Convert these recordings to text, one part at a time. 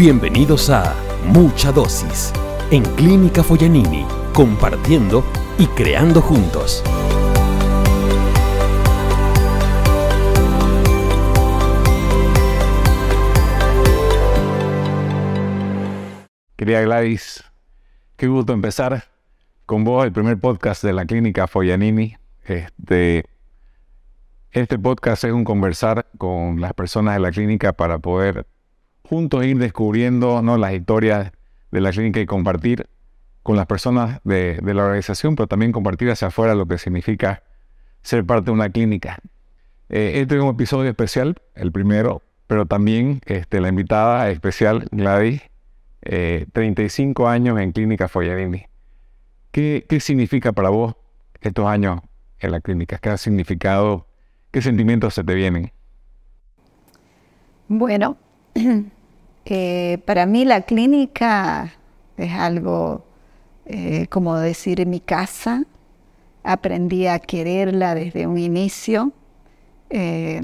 Bienvenidos a Mucha Dosis en Clínica Foyanini, compartiendo y creando juntos. Querida Gladys, qué gusto empezar con vos, el primer podcast de la Clínica Follanini. Este, este podcast es un conversar con las personas de la clínica para poder juntos ir descubriendo ¿no? las historias de la clínica y compartir con las personas de, la organización, pero también compartir hacia afuera lo que significa ser parte de una clínica. Eh, este es un episodio especial, el primero, pero también este, la invitada especial, Gladys, 35 eh, años en Clínica Follarini. ¿Qué, ¿Qué significa para vos estos años en la clínica? ¿Qué ha significado? ¿Qué sentimientos se te vienen? Bueno, para mí la clínica es algo, eh, como decir, mi casa. Aprendí a quererla desde un inicio. Eh,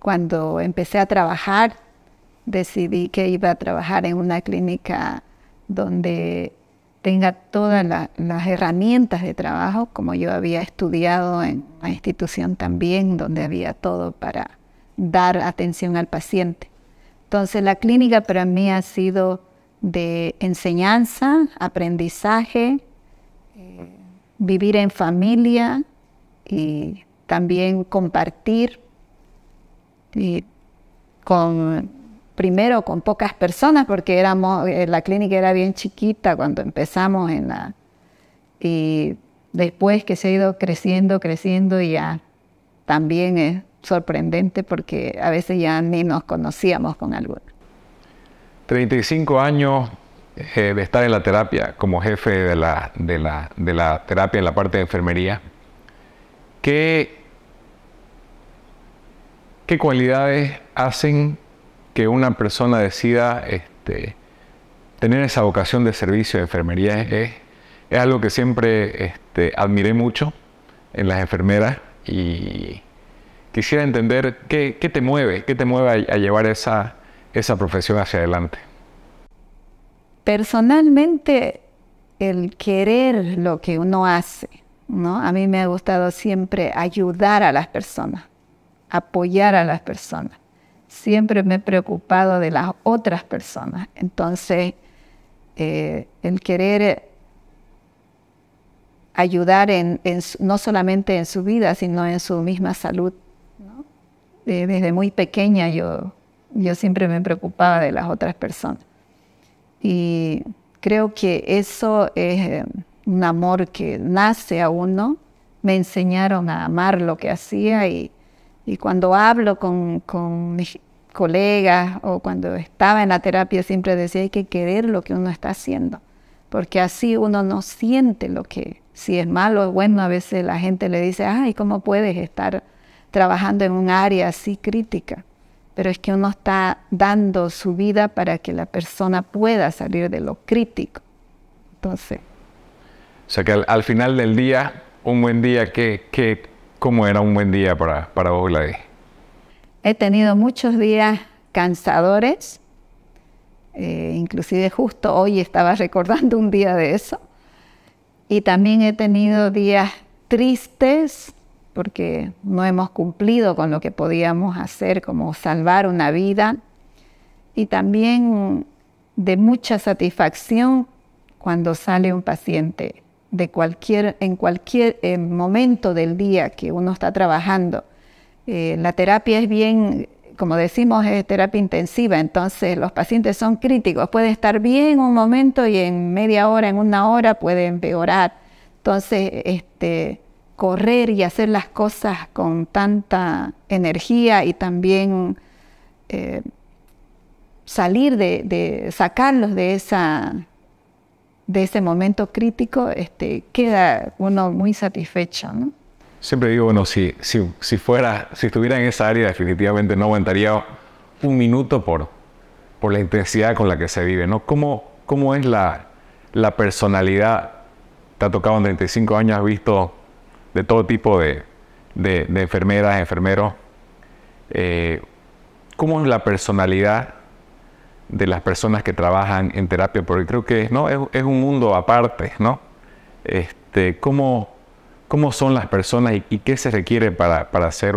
cuando empecé a trabajar, decidí que iba a trabajar en una clínica donde tenga todas las herramientas de trabajo, como yo había estudiado en la institución también, donde había todo para dar atención al paciente. Entonces la clínica para mí ha sido de enseñanza, aprendizaje, eh, vivir en familia y también compartir y con primero con pocas personas porque éramos eh, la clínica era bien chiquita cuando empezamos en la y después que se ha ido creciendo creciendo y ya también es sorprendente porque a veces ya ni nos conocíamos con alguno. 35 años eh, de estar en la terapia como jefe de la, de la, terapia en la parte de enfermería. ¿Qué, qué cualidades hacen que una persona decida este, tener esa vocación de servicio de enfermería? Es, algo que siempre este, admiré mucho en las enfermeras y quisiera entender qué, te mueve, qué te mueve a, llevar esa, esa profesión hacia adelante. Personalmente, el querer lo que uno hace, ¿no? A mí me ha gustado siempre ayudar a las personas, apoyar a las personas. Siempre me he preocupado de las otras personas. Entonces, eh, el querer eh, ayudar en, no solamente en su vida, sino en su misma salud desde muy pequeña yo, yo siempre me preocupaba de las otras personas. Y creo que eso es eh, un amor que nace a uno. Me enseñaron a amar lo que hacía y, cuando hablo con, con, mis colegas o cuando estaba en la terapia siempre decía hay que querer lo que uno está haciendo, porque así uno no siente lo que, si es malo o bueno, a veces la gente le dice, ay, ¿cómo puedes estar trabajando en un área así crítica, pero es que uno está dando su vida para que la persona pueda salir de lo crítico. Entonces. O sea que al, final del día, un buen día, ¿qué, que... cómo era un buen día para, para vos, He tenido muchos días cansadores, eh, inclusive justo hoy estaba recordando un día de eso, y también he tenido días tristes, porque no hemos cumplido con lo que podíamos hacer, como salvar una vida, y también de mucha satisfacción cuando sale un paciente de cualquier, en cualquier momento del día que uno está trabajando. Eh, la terapia es bien, como decimos, es terapia intensiva, entonces los pacientes son críticos, puede estar bien un momento y en media hora, en una hora puede empeorar. Entonces, este, correr y hacer las cosas con tanta energía y también eh, salir de, sacarlos de esa de ese momento crítico, este, queda uno muy satisfecho. Siempre digo, bueno, si, si, fuera, si estuviera en esa área, definitivamente no aguantaría un minuto por, por la intensidad con la que se vive. ¿no? ¿Cómo, cómo es la, la personalidad? Te ha tocado en 35 años, has visto de todo tipo de, enfermeras, enfermeros. Eh, ¿Cómo es la personalidad de las personas que trabajan en terapia? Porque creo que ¿no? es, un mundo aparte, ¿no? Este, ¿cómo, ¿Cómo son las personas y, qué se requiere para, para ser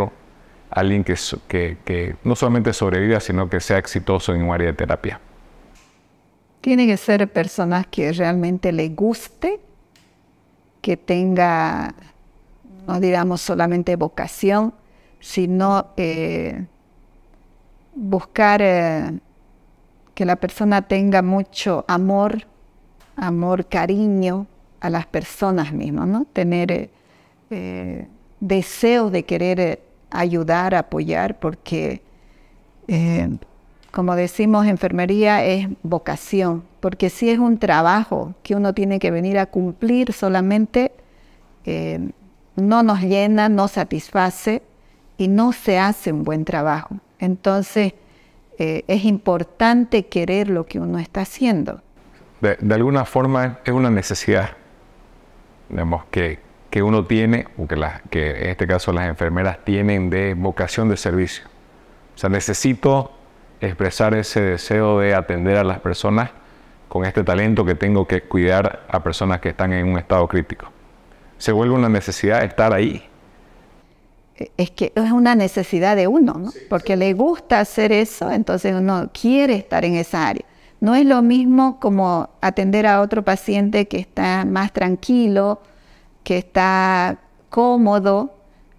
alguien que, que, que no solamente sobreviva, sino que sea exitoso en un área de terapia? Tiene que ser personas que realmente le guste, que tenga no digamos solamente vocación, sino eh, buscar eh, que la persona tenga mucho amor, amor, cariño a las personas mismas, ¿no? Tener eh, deseos de querer ayudar, apoyar, porque como decimos, enfermería es vocación, porque si es un trabajo que uno tiene que venir a cumplir solamente, no nos llena, no satisface y no se hace un buen trabajo. Entonces, eh, es importante querer lo que uno está haciendo. De, alguna forma es una necesidad, que, que uno tiene, o que, que en este caso las enfermeras tienen de vocación de servicio. O sea, necesito expresar ese deseo de atender a las personas con este talento que tengo que cuidar a personas que están en un estado crítico se vuelve una necesidad estar ahí. Es que es una necesidad de uno, ¿no? porque le gusta hacer eso, entonces uno quiere estar en esa área. No es lo mismo como atender a otro paciente que está más tranquilo, que está cómodo,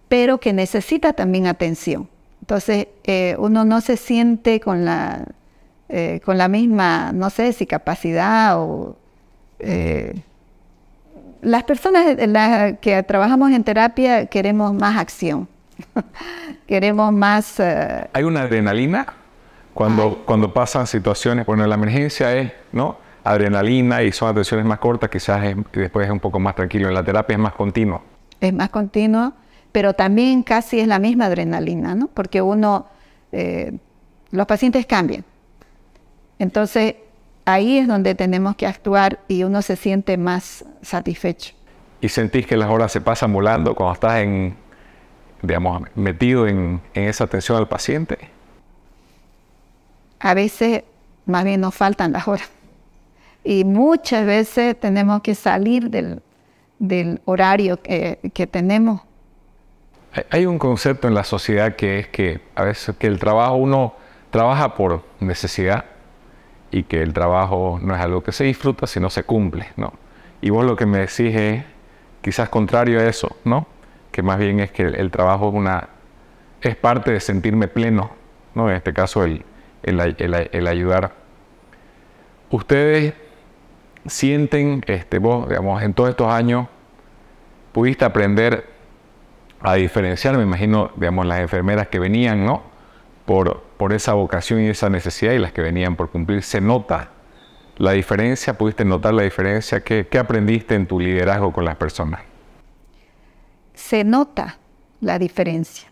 pero que necesita también atención. Entonces, eh, uno no se siente con la, eh, con la misma, no sé si capacidad o eh, las personas las que trabajamos en terapia queremos más acción, queremos más... Eh, Hay una adrenalina cuando, cuando pasan situaciones, bueno, la emergencia es, ¿no? Adrenalina y son atenciones más cortas, quizás después es un poco más tranquilo. En la terapia es más continuo. Es más continuo, pero también casi es la misma adrenalina, ¿no? Porque uno, eh, los pacientes cambian. Entonces, ahí es donde tenemos que actuar y uno se siente más satisfecho. ¿Y sentís que las horas se pasan volando cuando estás en, digamos, metido en, esa atención al paciente? A veces más bien nos faltan las horas. Y muchas veces tenemos que salir del, horario que, que tenemos. Hay un concepto en la sociedad que es que a veces que el trabajo uno trabaja por necesidad y que el trabajo no es algo que se disfruta, sino se cumple, ¿no? Y vos lo que me decís es quizás contrario a eso, ¿no? Que más bien es que el, trabajo es una es parte de sentirme pleno, ¿no? En este caso el, el, ayudar. Ustedes sienten, este, vos, digamos, en todos estos años pudiste aprender a diferenciar, me imagino, digamos, las enfermeras que venían, ¿no? por, esa vocación y esa necesidad y las que venían por cumplir. Se nota la diferencia, pudiste notar la diferencia. ¿Qué, aprendiste en tu liderazgo con las personas? Se nota la diferencia.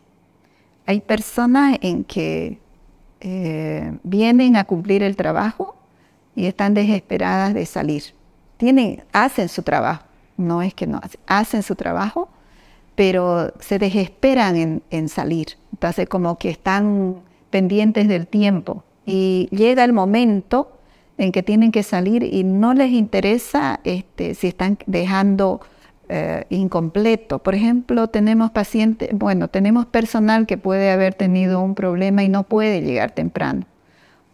Hay personas en que eh, vienen a cumplir el trabajo y están desesperadas de salir. Tienen, hacen su trabajo, no es que no hacen su trabajo, pero se desesperan en, salir. Entonces como que están pendientes del tiempo y llega el momento en que tienen que salir y no les interesa este, si están dejando eh, incompleto. Por ejemplo, tenemos pacientes, bueno, tenemos personal que puede haber tenido un problema y no puede llegar temprano,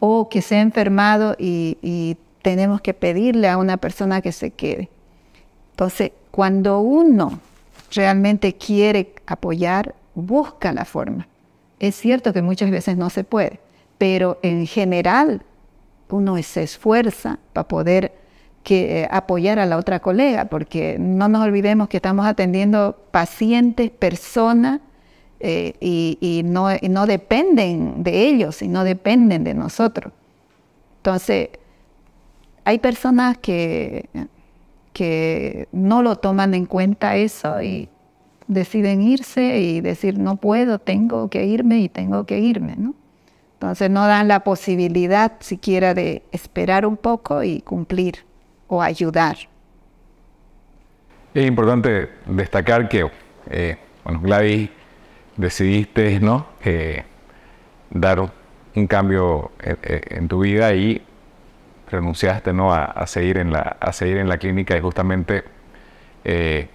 o que se ha enfermado y tenemos que pedirle a una persona que se quede. Entonces, cuando uno realmente quiere apoyar, busca la forma. Es cierto que muchas veces no se puede, pero en general uno se esfuerza para poder que, eh, apoyar a la otra colega, porque no nos olvidemos que estamos atendiendo pacientes, personas, eh, y, no, y no dependen de ellos y no dependen de nosotros. Entonces, hay personas que que no lo toman en cuenta eso y deciden irse y decir, no puedo, tengo que irme y tengo que irme, ¿no? Entonces no dan la posibilidad siquiera de esperar un poco y cumplir o ayudar. Es importante destacar que, eh, bueno, Gladys, decidiste, ¿no? Eh, dar un cambio eh, en, tu vida y renunciaste ¿no? a, seguir en la, a seguir en la clínica y justamente eh,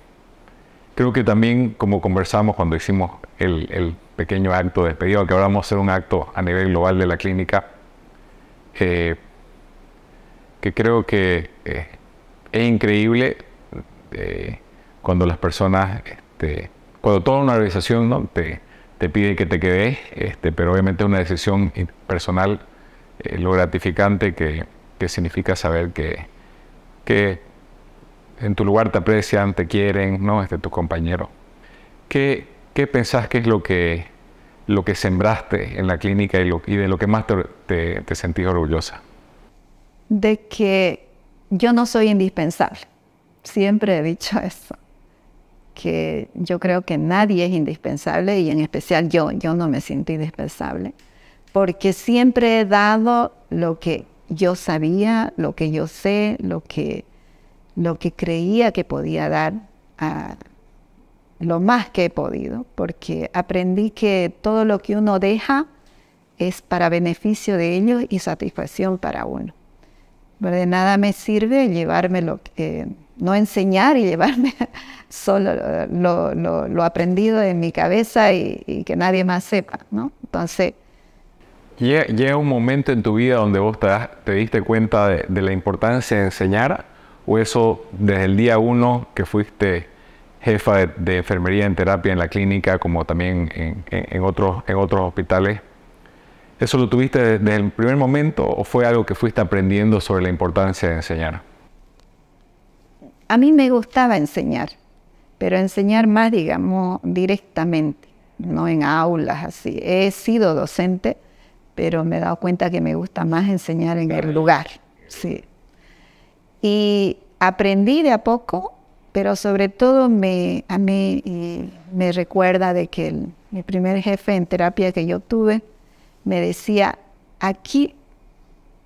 creo que también como conversamos cuando hicimos el, pequeño acto de despedida, que ahora vamos a hacer un acto a nivel global de la clínica, eh, que creo que eh, es increíble cuando las personas, este, cuando toda una organización te, pide que te quedes, este, pero obviamente es una decisión personal, lo gratificante que, que significa saber que, que en tu lugar te aprecian, te quieren, ¿no? de este, tu compañero. ¿Qué, qué pensás que es lo que, lo que sembraste en la clínica y, de lo que más te, te, te sentís orgullosa? De que yo no soy indispensable. Siempre he dicho eso que yo creo que nadie es indispensable y en especial yo, yo no me siento indispensable, porque siempre he dado lo que yo sabía, lo que yo sé, lo que, lo que creía que podía dar, lo más que he podido, porque aprendí que todo lo que uno deja es para beneficio de ellos y satisfacción para uno. de nada me sirve llevarme eh, no enseñar y llevarme solo lo, aprendido en mi cabeza y, y que nadie más sepa, ¿no? Entonces, Llega un momento en tu vida donde vos te, diste cuenta de, la importancia de enseñar, o eso desde el día uno que fuiste jefa de, enfermería en terapia en la clínica, como también en, en, en, otros, en otros hospitales. ¿Eso lo tuviste desde el primer momento o fue algo que fuiste aprendiendo sobre la importancia de enseñar? A mí me gustaba enseñar, pero enseñar más, digamos, directamente, no en aulas así. He sido docente pero me he dado cuenta que me gusta más enseñar en el lugar. Sí. Y aprendí de a poco, pero sobre todo a mí me recuerda de que mi primer jefe en terapia que yo tuve me decía, aquí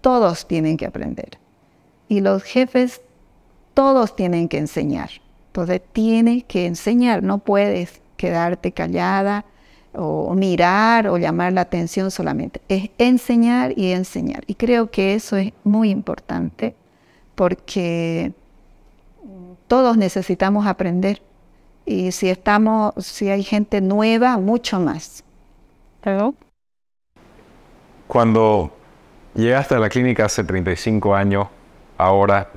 todos tienen que aprender y los jefes todos tienen que enseñar. Entonces tienes que enseñar, no puedes quedarte callada, o mirar o llamar la atención solamente, es enseñar y enseñar. Y creo que eso es muy importante porque todos necesitamos aprender y si estamos, si hay gente nueva, mucho más. Hello. Cuando llegaste a la clínica hace 35 años, ahora,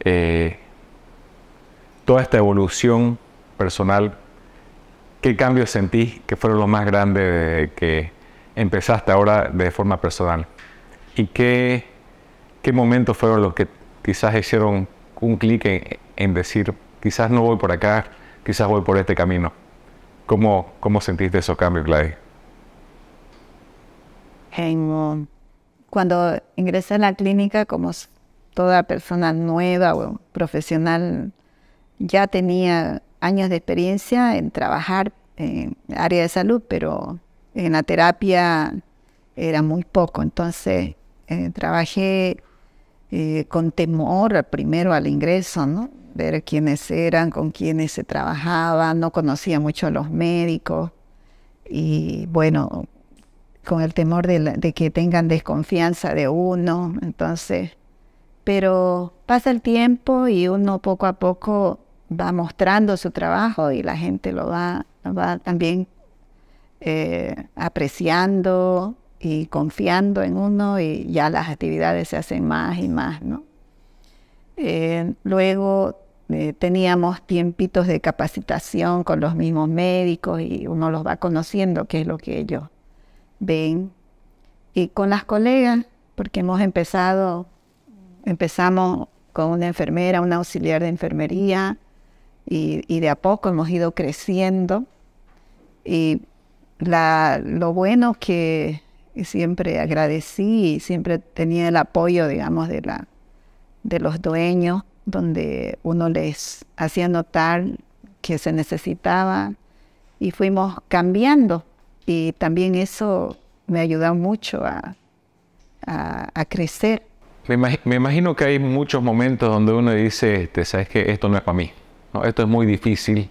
eh, toda esta evolución personal ¿Qué cambios sentí que fueron los más grandes que empezaste ahora de forma personal? ¿Y qué, qué momentos fueron los que quizás hicieron un clic en, decir, quizás no voy por acá, quizás voy por este camino? ¿Cómo, cómo sentiste esos cambios, Gladys? Cuando ingresé a la clínica, como toda persona nueva o profesional, ya tenía años de experiencia en trabajar en área de salud, pero en la terapia era muy poco. Entonces eh, trabajé eh, con temor primero al ingreso, ¿no? ver quiénes eran, con quiénes se trabajaba, no conocía mucho a los médicos y bueno, con el temor de que tengan desconfianza de uno, entonces, pero pasa el tiempo y uno poco a poco va mostrando su trabajo y la gente lo va, también eh, apreciando y confiando en uno y ya las actividades se hacen más y más, ¿no? Eh, luego eh, teníamos tiempitos de capacitación con los mismos médicos y uno los va conociendo qué es lo que ellos ven. Y con las colegas, porque hemos empezado, empezamos con una enfermera, una auxiliar de enfermería, y, de a poco hemos ido creciendo. Y la, lo bueno que siempre agradecí y siempre tenía el apoyo, digamos, de, la, de los dueños, donde uno les hacía notar que se necesitaba y fuimos cambiando. Y también eso me ayudó mucho a, crecer. Me, imagino que hay muchos momentos donde uno dice, este, sabes que esto no es para mí esto es muy difícil,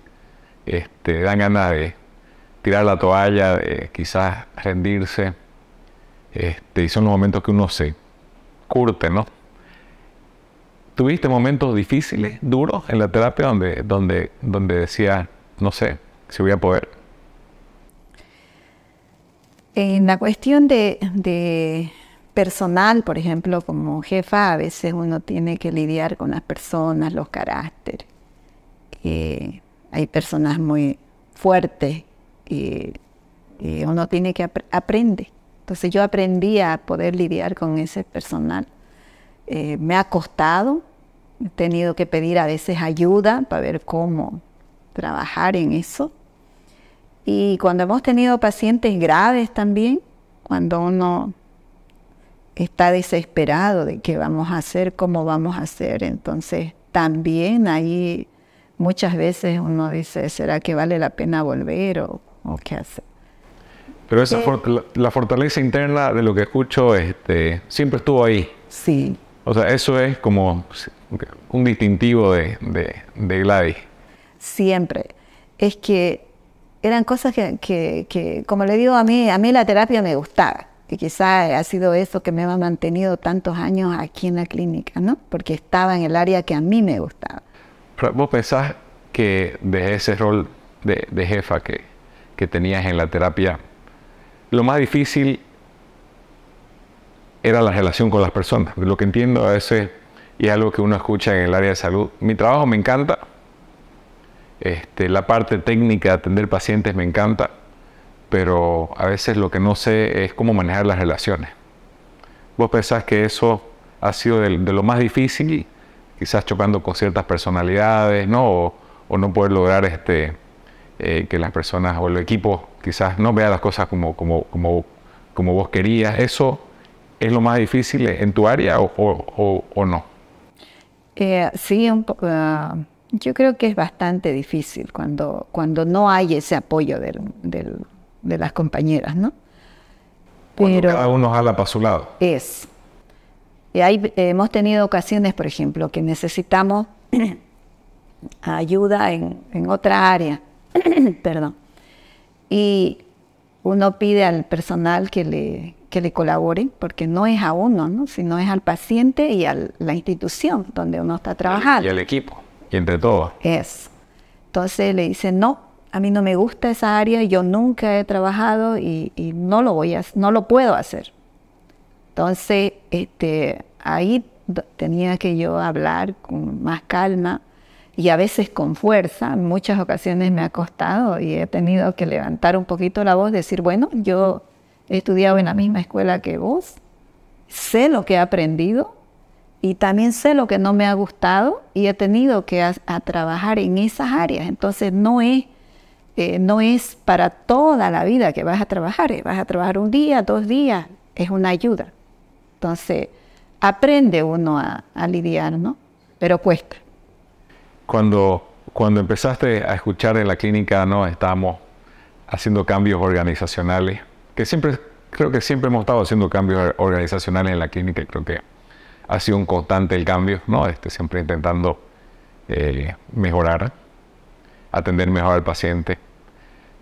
este, dan ganas de tirar la toalla, quizás rendirse. Este, y son los momentos que uno se curte, ¿no? ¿Tuviste momentos difíciles, duros en la terapia donde, donde, donde decía, no sé, si voy a poder? En la cuestión de, de personal, por ejemplo, como jefa, a veces uno tiene que lidiar con las personas, los caracteres hay personas muy fuertes y, uno tiene que aprender. Entonces yo aprendí a poder lidiar con ese personal. Eh, me ha costado, he tenido que pedir a veces ayuda para ver cómo trabajar en eso. Y cuando hemos tenido pacientes graves también, cuando uno está desesperado de qué vamos a hacer, cómo vamos a hacer, entonces también ahí muchas veces uno dice, ¿será que vale la pena volver o, qué hacer? Pero esa eh, la, fortaleza interna de lo que escucho este, siempre estuvo ahí. Sí. O sea, eso es como un distintivo de, de, Gladys. Siempre. Es que eran cosas que, como le digo a mí, a mí la terapia me gustaba. Y quizás ha sido eso que me ha mantenido tantos años aquí en la clínica, ¿no? Porque estaba en el área que a mí me gustaba vos pensás que de ese rol de, jefa que, tenías en la terapia, lo más difícil era la relación con las personas. Lo que entiendo a veces, y es algo que uno escucha en el área de salud, mi trabajo me encanta, este, la parte técnica de atender pacientes me encanta, pero a veces lo que no sé es cómo manejar las relaciones. ¿Vos pensás que eso ha sido de, de lo más difícil quizás chocando con ciertas personalidades, ¿no? O, no poder lograr este, eh, que las personas o el equipo quizás no vea las cosas como, como, como, como vos querías. ¿Eso es lo más difícil en tu área o, no? Eh, sí, un poco. Eh, yo creo que es bastante difícil cuando, cuando no hay ese apoyo del, de las compañeras, ¿no? Pero cada uno jala para su lado. Es, y ahí eh, hemos tenido ocasiones, por ejemplo, que necesitamos ayuda en, otra área. Perdón. Y uno pide al personal que le, que le porque no es a uno, ¿no? sino es al paciente y a la institución donde uno está trabajando. Y al equipo, y entre todos. Es. Entonces le dice, no, a mí no me gusta esa área, yo nunca he trabajado y, y no, lo voy a, no lo puedo hacer. Entonces, este, ahí tenía que yo hablar con más calma y a veces con fuerza. En muchas ocasiones me ha costado y he tenido que levantar un poquito la voz, decir, bueno, yo he estudiado en la misma escuela que vos, sé lo que he aprendido y también sé lo que no me ha gustado y he tenido que trabajar en esas áreas. Entonces no es, eh, no es para toda la vida que vas a trabajar, eh, vas a trabajar un día, dos días, es una ayuda. Entonces, aprende uno a, lidiar, ¿no? Pero cuesta. Cuando, cuando empezaste a escuchar en la clínica, ¿no? Estábamos haciendo cambios organizacionales, que siempre, creo que siempre hemos estado haciendo cambios organizacionales en la clínica y creo que ha sido un constante el cambio, ¿no? Este, siempre intentando eh, mejorar, atender mejor al paciente.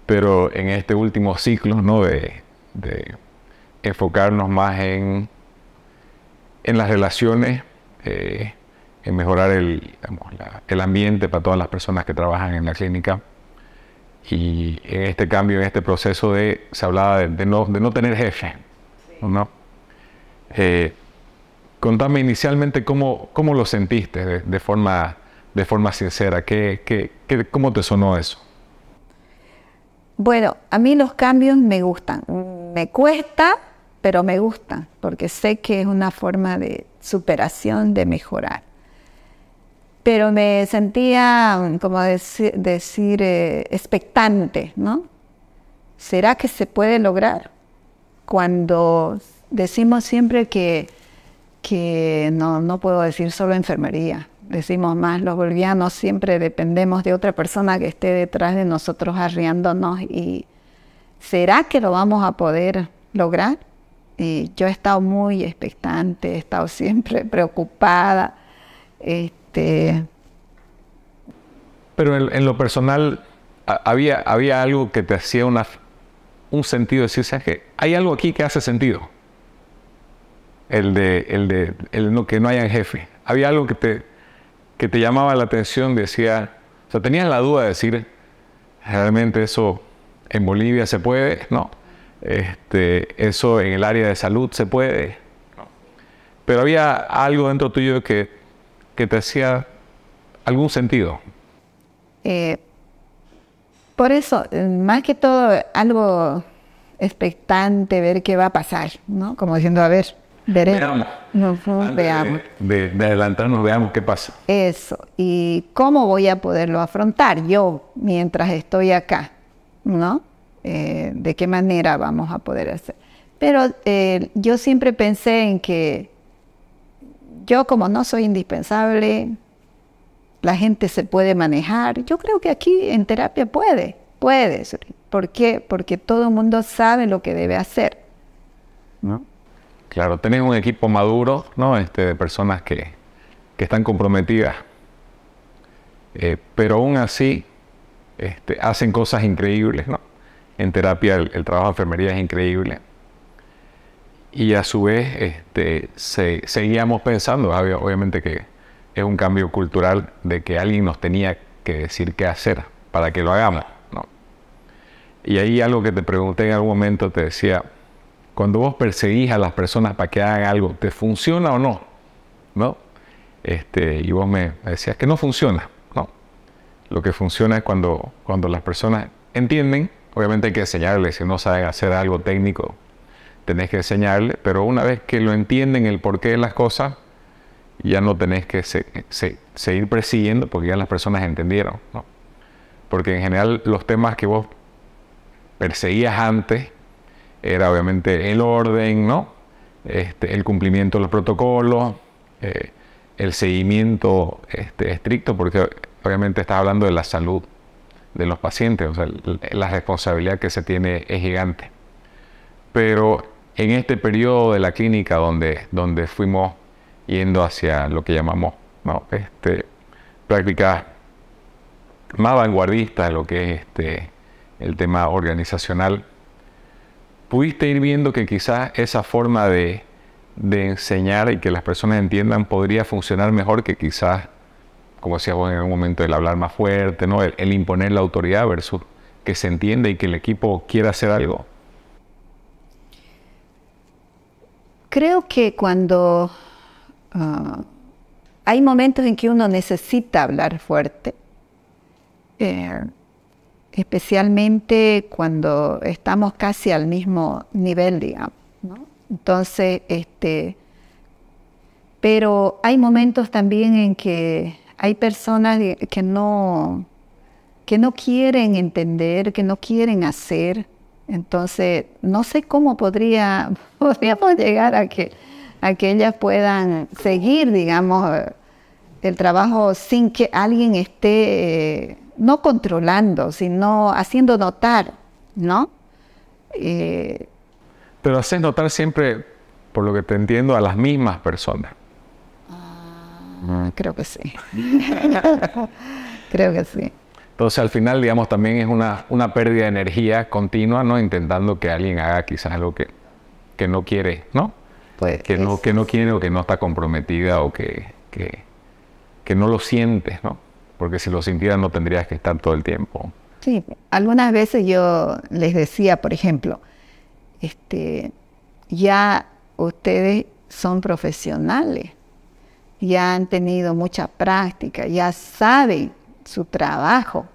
Pero en este último ciclo, ¿no? de enfocarnos más en en las relaciones, eh, en mejorar el, ambiente para todas las personas que trabajan en la clínica. Y en este cambio, en este proceso de, se hablaba de, no, de no tener jefe, ¿no? Eh, contame inicialmente cómo, lo sentiste de, forma, de forma sincera, qué, cómo te sonó eso? Bueno, a mí los cambios me gustan. Me cuesta, pero me gusta porque sé que es una forma de superación, de mejorar. Pero me sentía, mm, como decir, eh, expectante, ¿no? ¿Será que se puede lograr? Cuando decimos siempre que, que no, no puedo decir solo enfermería, decimos más los bolivianos, siempre dependemos de otra persona que esté detrás de nosotros arriándonos y ¿será que lo vamos a poder lograr? yo he estado muy expectante, he estado siempre preocupada. Este... Pero en, lo personal, había, había algo que te hacía una, un sentido, decir, o sea, que hay algo aquí que hace sentido. El de, el de el no, que no hayan jefe. Había algo que te, que te llamaba la atención, decía, o sea, tenías la duda de decir, realmente eso en Bolivia se puede, no. Este, eso en el área de salud se puede. Pero había algo dentro tuyo que, que te hacía algún sentido. Eh, por eso, eh, más que todo, algo expectante, ver qué va a pasar, ¿no? Como diciendo, a ver, veremos. veamos. de, adelantarnos, veamos qué pasa. Eso. ¿Y cómo voy a poderlo afrontar yo mientras estoy acá? ¿No? Eh, de qué manera vamos a poder hacer. Pero eh, yo siempre pensé en que yo como no soy indispensable, la gente se puede manejar. Yo creo que aquí en terapia puede, puede. ¿Por qué? Porque todo el mundo sabe lo que debe hacer. ¿no? Claro, tenés un equipo maduro, ¿no? Este, de personas que, que están comprometidas. Eh, pero aún así, este, hacen cosas increíbles, ¿no? en terapia, el, trabajo de enfermería es increíble. Y a su vez, este, seguíamos pensando, obviamente que es un cambio cultural de que alguien nos tenía que decir qué hacer para que lo hagamos. ¿no? Y ahí algo que te pregunté en algún momento, te decía, cuando vos perseguís a las personas para que hagan algo, ¿te funciona o no? ¿No? Este, y vos me decías que no funciona. No. Lo que funciona es cuando, cuando las personas entienden Obviamente hay que enseñarle, si no saben hacer algo técnico, tenés que enseñarle, pero una vez que lo entienden el porqué de las cosas, ya no tenés que seguir persiguiendo porque ya las personas entendieron. Porque en general los temas que vos perseguías antes era obviamente el orden, ¿no? Este, el cumplimiento de los protocolos, eh, el seguimiento este, estricto, porque obviamente estás hablando de la salud de los pacientes. O sea, la responsabilidad que se tiene es gigante. Pero en este periodo de la clínica donde, donde fuimos yendo hacia lo que llamamos este, prácticas más vanguardistas lo que es este, el tema organizacional, pudiste ir viendo que quizás esa forma de, de enseñar y que las personas entiendan podría funcionar mejor que quizás como decía vos en un momento, el hablar más fuerte, ¿no? El, imponer la autoridad versus que se entienda y que el equipo quiera hacer algo. Creo que cuando ah, hay momentos en que uno necesita hablar fuerte, eh, especialmente cuando estamos casi al mismo nivel, digamos, Entonces, este, pero hay momentos también en que hay personas que no, que no quieren entender, que no quieren hacer. Entonces, no sé cómo podría, podríamos llegar a que, a ellas puedan seguir, digamos, el trabajo sin que alguien esté, eh, no controlando, sino haciendo notar, ¿no? Eh, Pero haces notar siempre, por lo que te entiendo, a las mismas personas. Ah, creo que sí. Creo que sí. Entonces al final, digamos, también es una, pérdida de energía continua, ¿no? Intentando que alguien haga quizás algo que, no quiere, ¿no? Pues, que, no, que no quiere o que no está comprometida o que, que, que no lo sientes, ¿no? Porque si lo sintieras no tendrías que estar todo el tiempo. Sí, algunas veces yo les decía, por ejemplo, este, ya ustedes son profesionales ya han tenido mucha práctica, ya saben su trabajo.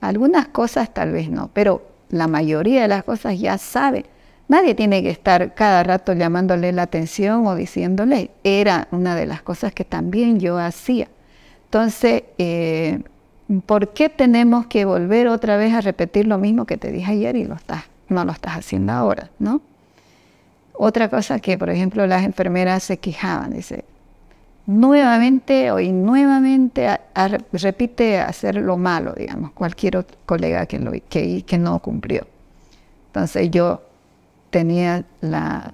Algunas cosas tal vez no, pero la mayoría de las cosas ya saben. Nadie tiene que estar cada rato llamándole la atención o diciéndole. Era una de las cosas que también yo hacía. Entonces, eh, ¿por qué tenemos que volver otra vez a repetir lo mismo que te dije ayer y lo estás, no lo estás haciendo ahora? ¿no? Otra cosa que, por ejemplo, las enfermeras se quejaban, dice, nuevamente hoy nuevamente repite hacer lo malo, digamos, cualquier colega que, que, no cumplió. Entonces yo tenía la...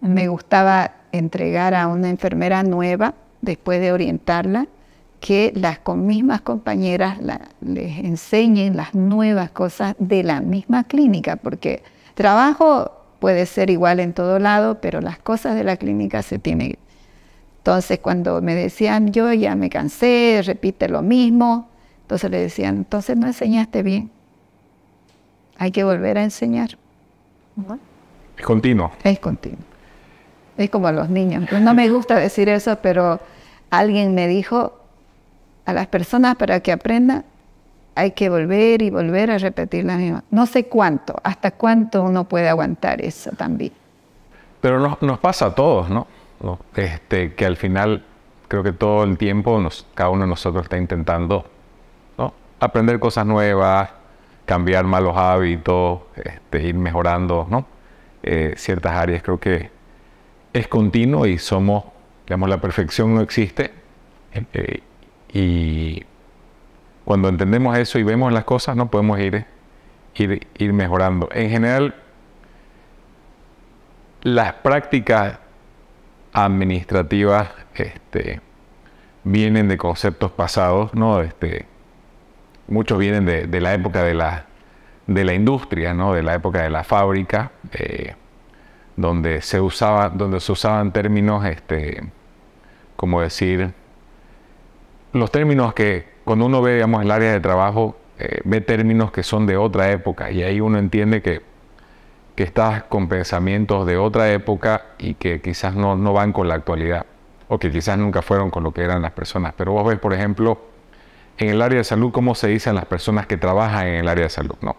Me gustaba entregar a una enfermera nueva, después de orientarla, que las mismas compañeras les enseñen las nuevas cosas de la misma clínica, porque trabajo puede ser igual en todo lado, pero las cosas de la clínica se tienen que... Entonces, cuando me decían, yo ya me cansé, repite lo mismo, entonces le decían, entonces no enseñaste bien. Hay que volver a enseñar. Es continuo. Es continuo. Es como a los niños. No me gusta decir eso, pero alguien me dijo, a las personas para que aprendan, hay que volver y volver a repetir la misma. No sé cuánto, hasta cuánto uno puede aguantar eso también. Pero nos pasa a todos, ¿no? Este, que al final creo que todo el tiempo cada uno de nosotros está intentando aprender cosas nuevas, cambiar malos hábitos, este, ir mejorando eh, ciertas áreas. Creo que es continuo y somos, digamos, la perfección no existe. Eh, y cuando entendemos eso y vemos las cosas, no podemos ir, ir mejorando. En general, las prácticas administrativas este, vienen de conceptos pasados, ¿no? Este, muchos vienen de, la época de la, de la industria, ¿no? de la época de la fábrica, eh, donde, se usaba, donde se usaban términos, este, como decir, los términos que cuando uno ve el área de trabajo, eh, ve términos que son de otra época y ahí uno entiende que que estás con pensamientos de otra época y que quizás no, van con la actualidad o que quizás nunca fueron con lo que eran las personas. Pero vos ves, por ejemplo, en el área de salud, cómo se dicen las personas que trabajan en el área de salud. No.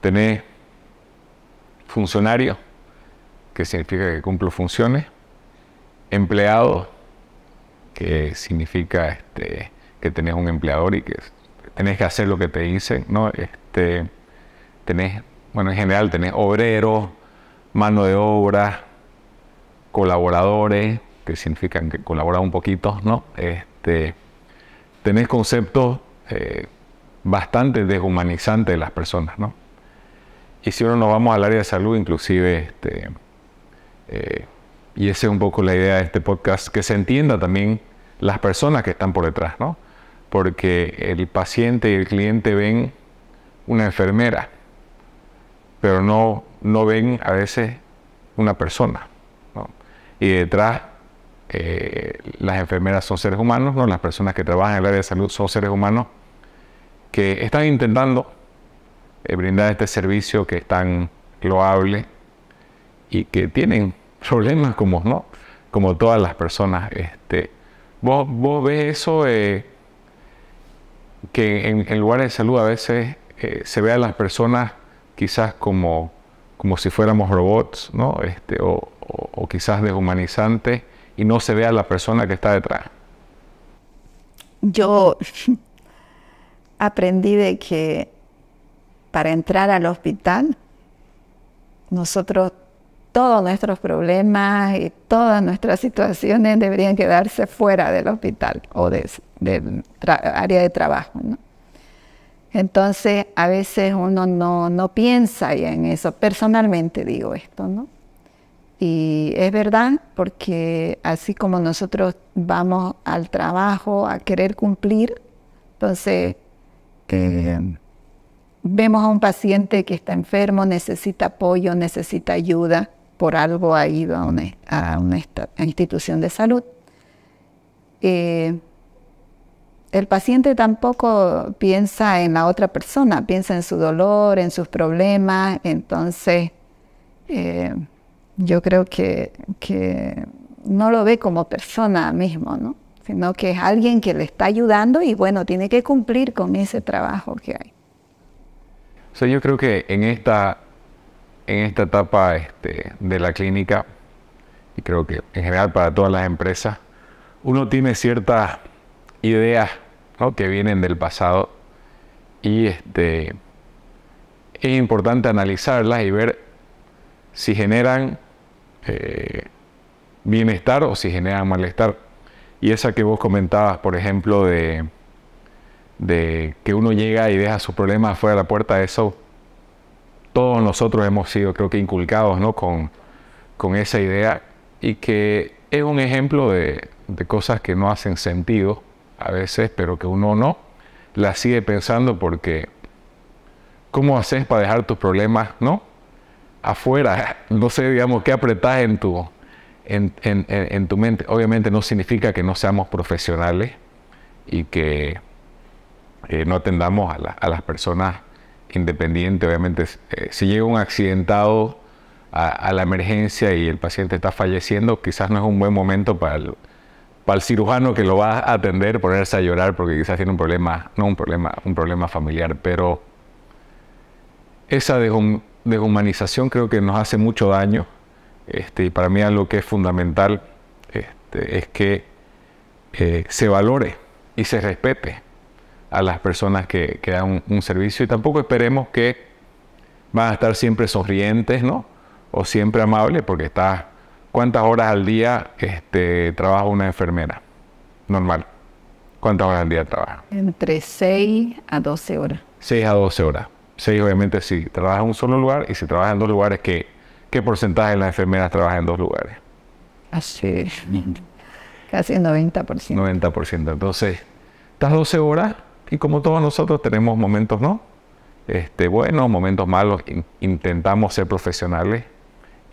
Tenés funcionario, que significa que cumplo funciones, empleado, que significa este, que tenés un empleador y que tenés que hacer lo que te dicen, ¿no? Este, tenés bueno, en general tenés obrero, mano de obra, colaboradores, que significan que colaboran un poquito, ¿no? Este, tenés conceptos eh, bastante deshumanizantes de las personas, ¿no? Y si uno nos vamos al área de salud, inclusive, este, eh, y esa es un poco la idea de este podcast, que se entienda también las personas que están por detrás, ¿no? Porque el paciente y el cliente ven una enfermera, pero no, no ven a veces una persona. Y detrás, eh, las enfermeras son seres humanos, ¿no? las personas que trabajan en el área de salud son seres humanos que están intentando eh, brindar este servicio que es tan loable y que tienen problemas como, ¿no? como todas las personas. Este, ¿vos, vos ves eso eh, que en, en, lugares de salud a veces se ve a las personas quizás como, como si fuéramos robots, ¿no? Este, o, quizás deshumanizante, y no se vea la persona que está detrás. Yo aprendí de que para entrar al hospital, nosotros todos nuestros problemas y todas nuestras situaciones deberían quedarse fuera del hospital o del área de trabajo. ¿no? Entonces, a veces uno no, piensa en eso, personalmente digo esto, ¿no? Y es verdad, porque así como nosotros vamos al trabajo a querer cumplir, entonces eh, vemos a un paciente que está enfermo, necesita apoyo, necesita ayuda, por algo ha ido a una, institución de salud. Eh, el paciente tampoco piensa en la otra persona, piensa en su dolor, en sus problemas. Entonces, eh, yo creo que, que, no lo ve como persona mismo, ¿no? sino que es alguien que le está ayudando y bueno, tiene que cumplir con ese trabajo que hay. O yo creo que en esta, en esta etapa este, de la clínica, y creo que en general para todas las empresas, uno tiene ciertas ideas que vienen del pasado y este, es importante analizarlas y ver si generan eh, bienestar o si generan malestar. Y esa que vos comentabas, por ejemplo, de, que uno llega y deja sus problemas fuera de la puerta, eso todos nosotros hemos sido, creo que, inculcados con, esa idea y que es un ejemplo de, de cosas que no hacen sentido a veces, pero que uno no, la sigue pensando porque ¿cómo haces para dejar tus problemas, no? Afuera, no sé, digamos, qué apretás en tu, en, tu mente. Obviamente no significa que no seamos profesionales y que eh, no atendamos a, las personas independientes. Obviamente, eh, si llega un accidentado a la emergencia y el paciente está falleciendo, quizás no es un buen momento para el para el cirujano que lo va a atender ponerse a llorar porque quizás tiene un problema, no un problema, un problema familiar, pero esa deshumanización creo que nos hace mucho daño este, y para mí lo que es fundamental este, es que eh, se valore y se respete a las personas que, dan un, un, servicio y tampoco esperemos que van a estar siempre sonrientes, ¿no? O siempre amables porque está ¿Cuántas horas al día este, trabaja una enfermera normal? ¿Cuántas horas al día trabaja? Entre 6 a 12 horas. 6 a 12 horas. 6 obviamente si trabaja en un solo lugar y si trabaja en dos lugares, ¿qué, qué porcentaje de las enfermeras trabaja en dos lugares? Así Casi 90%. 90%. Entonces, estas 12 horas y como todos nosotros tenemos momentos, ¿no? Este, bueno, momentos malos, intentamos ser profesionales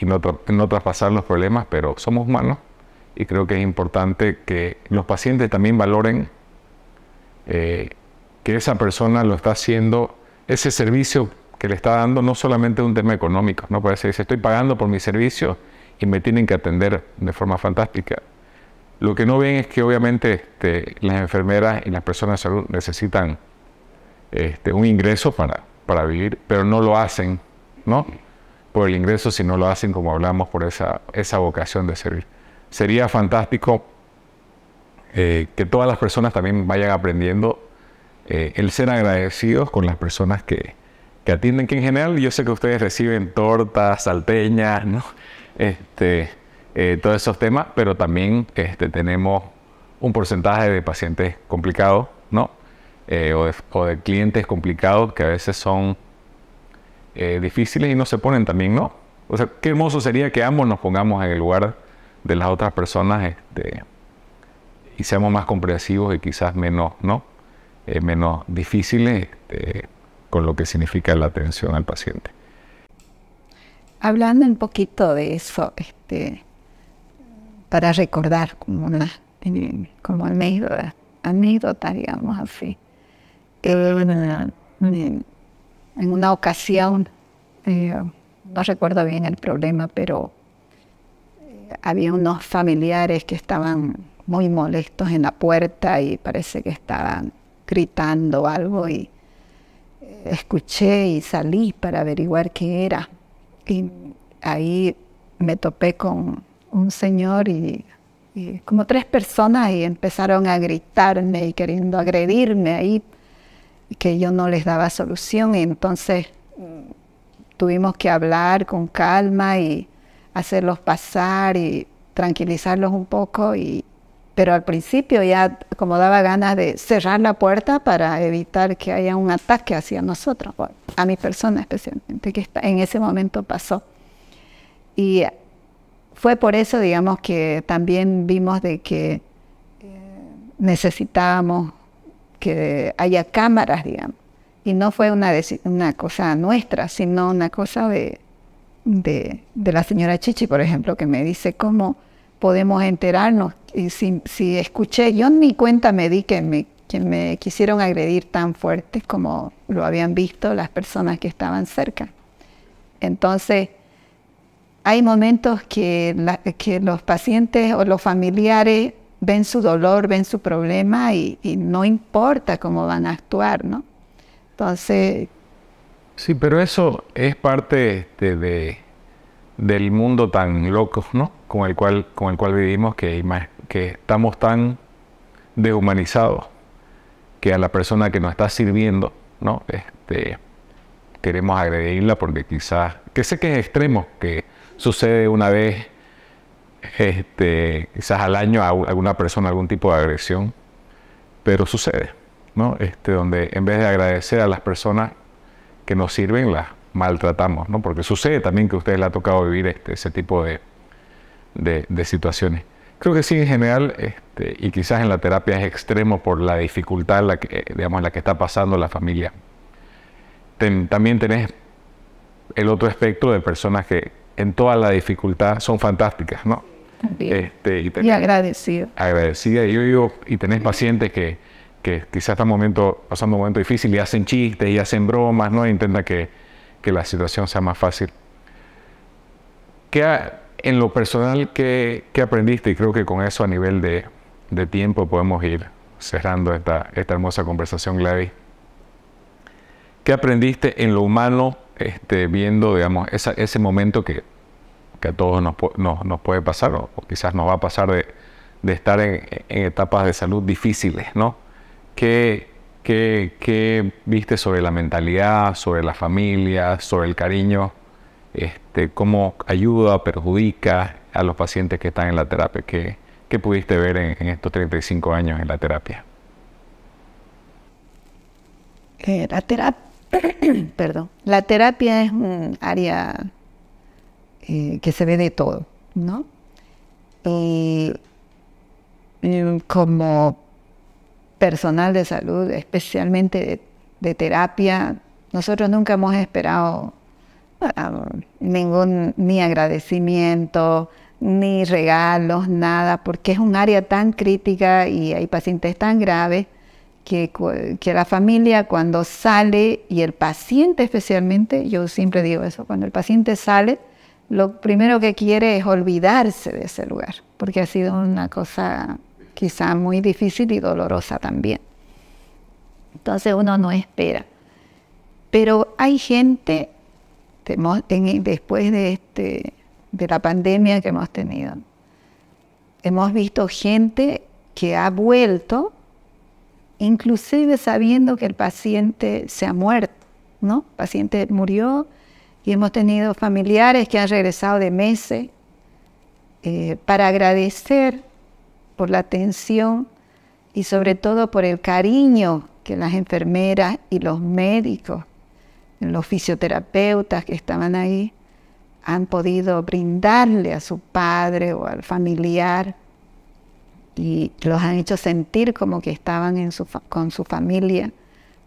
y no, traspasar los problemas, pero somos humanos y creo que es importante que los pacientes también valoren eh, que esa persona lo está haciendo, ese servicio que le está dando no solamente un tema económico, no puede ser, estoy pagando por mi servicio y me tienen que atender de forma fantástica. Lo que no ven es que obviamente este, las enfermeras y las personas de salud necesitan este, un ingreso para, para vivir, pero no lo hacen, ¿no? por el ingreso, si no lo hacen como hablamos, por esa, esa vocación de servir. Sería fantástico eh, que todas las personas también vayan aprendiendo eh, el ser agradecidos con las personas que, que, atienden, que en general yo sé que ustedes reciben tortas, salteñas, ¿no? Este, eh, todos esos temas, pero también este, tenemos un porcentaje de pacientes complicados, ¿no? o de clientes complicados que a veces son eh, difíciles y no se ponen también, ¿no? O sea, qué hermoso sería que ambos nos pongamos en el lugar de las otras personas este, y seamos más comprensivos y quizás menos, ¿no? Eh, menos difíciles este, con lo que significa la atención al paciente. Hablando un poquito de eso, este, para recordar como una como anécdota, anécdota digamos así. Eh, en una ocasión, eh, no recuerdo bien el problema, pero eh, había unos familiares que estaban muy molestos en la puerta y parece que estaban gritando algo y eh, escuché y salí para averiguar qué era. Y ahí me topé con un señor y, y como tres personas y empezaron a gritarme y queriendo agredirme ahí que yo no les daba solución y entonces mm, tuvimos que hablar con calma y hacerlos pasar y tranquilizarlos un poco y pero al principio ya como daba ganas de cerrar la puerta para evitar que haya un ataque hacia nosotros, a mi persona especialmente, que en ese momento pasó. Y fue por eso, digamos, que también vimos de que eh, necesitábamos que haya cámaras, digamos. Y no fue una, una cosa nuestra, sino una cosa de, la señora Chichi, por ejemplo, que me dice cómo podemos enterarnos. Y si, escuché, yo ni cuenta me di que me, que me quisieron agredir tan fuerte como lo habían visto las personas que estaban cerca. Entonces, hay momentos que los pacientes o los familiares ven su dolor, ven su problema y, no importa cómo van a actuar, ¿no? Entonces... Sí, pero eso es parte este, de, del mundo tan loco, ¿no? Con el cual, con el cual vivimos, que, que estamos tan deshumanizados que a la persona que nos está sirviendo, ¿no? Este, queremos agredirla porque quizás, que sé que es extremo, que sucede una vez este, quizás al año a alguna persona algún tipo de agresión, pero sucede, ¿no? Este, donde en vez de agradecer a las personas que nos sirven, las maltratamos, ¿no? Porque sucede también que a ustedes les ha tocado vivir este, ese tipo de, situaciones. Creo que sí, en general, este, y quizás en la terapia es extremo por la dificultad la que, eh, digamos, en la que está pasando la familia. también tenés el otro aspecto de personas que, en toda la dificultad son fantásticas, ¿no? Este, y, y, agradecida. Y yo y tenés pacientes que, quizás están momento, pasando un momento difícil y hacen chistes y hacen bromas, ¿no? E intentan que, la situación sea más fácil. ¿Qué en lo personal, ¿qué, aprendiste? Y creo que con eso a nivel de, tiempo podemos ir cerrando esta, esta hermosa conversación, Gladys. ¿Qué aprendiste en lo humano, este, viendo, digamos, ese momento que que a todos nos, puede pasar, o, quizás nos va a pasar de, estar en, etapas de salud difíciles, ¿no? ¿Qué, qué, viste sobre la mentalidad, sobre la familia, sobre el cariño? Este, ¿Cómo ayuda, perjudica a los pacientes que están en la terapia? ¿Qué, pudiste ver en, estos 35 años en la terapia? Eh, perdón, la terapia es un área eh, que se ve de todo, ¿no? Y, como personal de salud, especialmente de, terapia, nosotros nunca hemos esperado ningún ni agradecimiento, ni regalos, nada, porque es un área tan crítica y hay pacientes tan graves que, que, la familia cuando sale, y el paciente especialmente, yo siempre digo eso, cuando el paciente sale, lo primero que quiere es olvidarse de ese lugar, porque ha sido una cosa quizá muy difícil y dolorosa también. Entonces uno no espera. Pero hay gente, después de, este, la pandemia que hemos tenido, hemos visto gente que ha vuelto, inclusive sabiendo que el paciente se ha muerto, ¿no? El paciente murió, y hemos tenido familiares que han regresado de meses eh, para agradecer por la atención y sobre todo por el cariño que las enfermeras y los médicos, los fisioterapeutas que estaban ahí, han podido brindarle a su padre o al familiar y los han hecho sentir como que estaban con su familia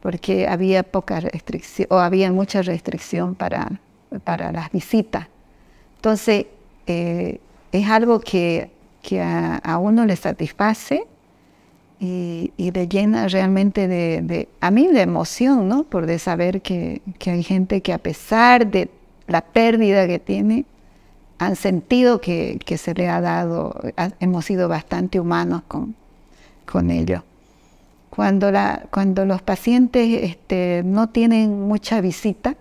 porque había poca restricción, o había mucha restricción para, las visitas. Entonces, eh, es algo que, a, uno le satisface y, y le llena realmente de, a mí de emoción, ¿no? Por de saber que, hay gente que a pesar de la pérdida que tiene, han sentido que, se le ha dado, hemos sido bastante humanos con, con ello. Cuando, la, cuando los pacientes este, no tienen mucha visita,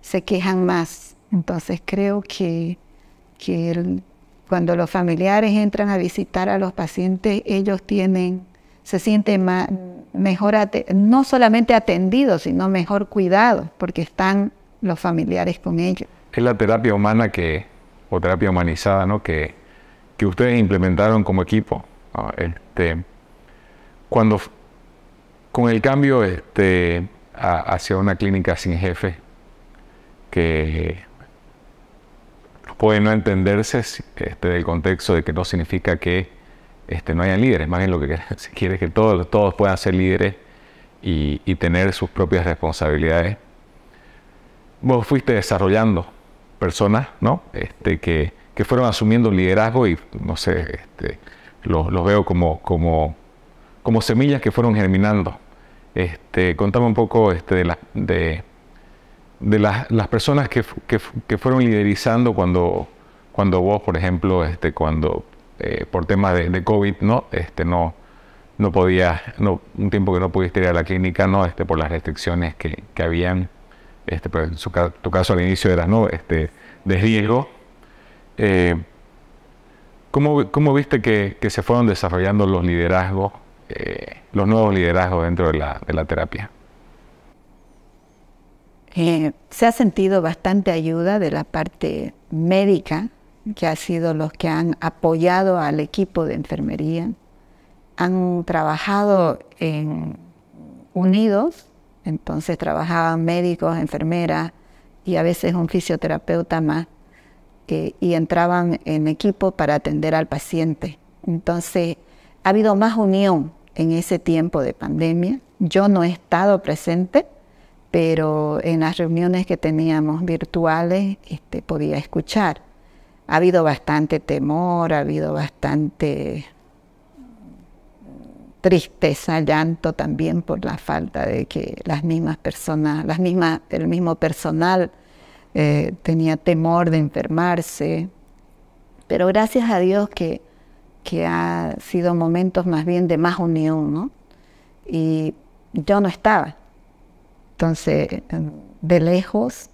se quejan más. Entonces creo que, cuando los familiares entran a visitar a los pacientes, ellos tienen, se sienten más, mejor, no solamente atendidos, sino mejor cuidados, porque están los familiares con ellos. Es la terapia humana que, o terapia humanizada, ¿no? Que, que ustedes implementaron como equipo. Este, cuando con el cambio este, hacia una clínica sin jefe, que puede no entenderse este, del contexto de que no significa que este, no hayan líderes, más bien lo que se quiere es que todos, todos puedan ser líderes y, tener sus propias responsabilidades. Vos fuiste desarrollando personas ¿no? Este, que, fueron asumiendo liderazgo y no sé, este, los, los veo como, como, como semillas que fueron germinando este, contame un poco este, de, de, las, personas que, fueron liderizando cuando, cuando vos, por ejemplo, este, cuando eh, por temas de, COVID, ¿no? Este, no, no podías, un tiempo que no pudiste ir a la clínica, ¿no? Este, por las restricciones que, habían, en tu caso al inicio era, ¿no? de riesgo. Eh, ¿cómo, viste que se fueron desarrollando los liderazgos eh, los nuevos liderazgos dentro de la, de la terapia? Eh, se ha sentido bastante ayuda de la parte médica, que ha sido los que han apoyado al equipo de enfermería. Han trabajado en, unidos, entonces trabajaban médicos, enfermeras y a veces un fisioterapeuta más, eh, y entraban en equipo para atender al paciente. Entonces ha habido más unión en ese tiempo de pandemia. Yo no he estado presente, pero en las reuniones que teníamos virtuales este, podía escuchar. Ha habido bastante temor, ha habido bastante mm, tristeza, llanto también por la falta de que las mismas personas, las mismas, el mismo personal eh, tenía temor de enfermarse. Pero gracias a Dios que que ha sido momentos más bien de más unión, ¿no? Y yo no estaba. Entonces, de lejos,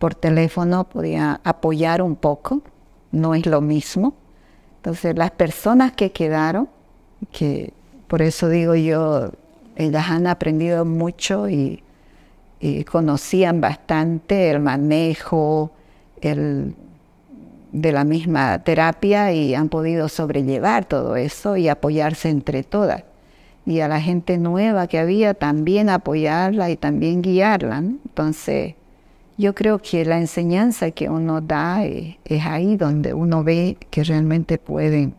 por teléfono, podía apoyar un poco, no es lo mismo. Entonces, las personas que quedaron, que por eso digo yo, ellas han aprendido mucho y, y conocían bastante el manejo, el de la misma terapia y han podido sobrellevar todo eso y apoyarse entre todas. Y a la gente nueva que había también apoyarla y también guiarla. Entonces, yo creo que la enseñanza que uno da eh, es, ahí donde uno ve que realmente puede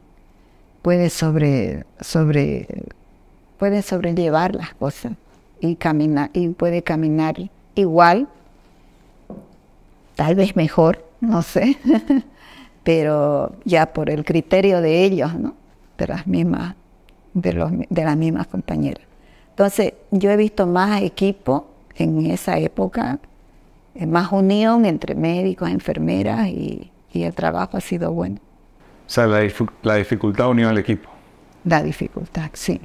sobre, sobre, puede sobrellevar las cosas y, caminar, y puede caminar igual, tal vez mejor, no sé. pero ya por el criterio de ellos, de las mismas, de, las mismas compañeras. Entonces, yo he visto más equipo en esa época, eh, más unión entre médicos, enfermeras y, el trabajo ha sido bueno. O sea, la, dificultad unió al equipo. La dificultad, sí,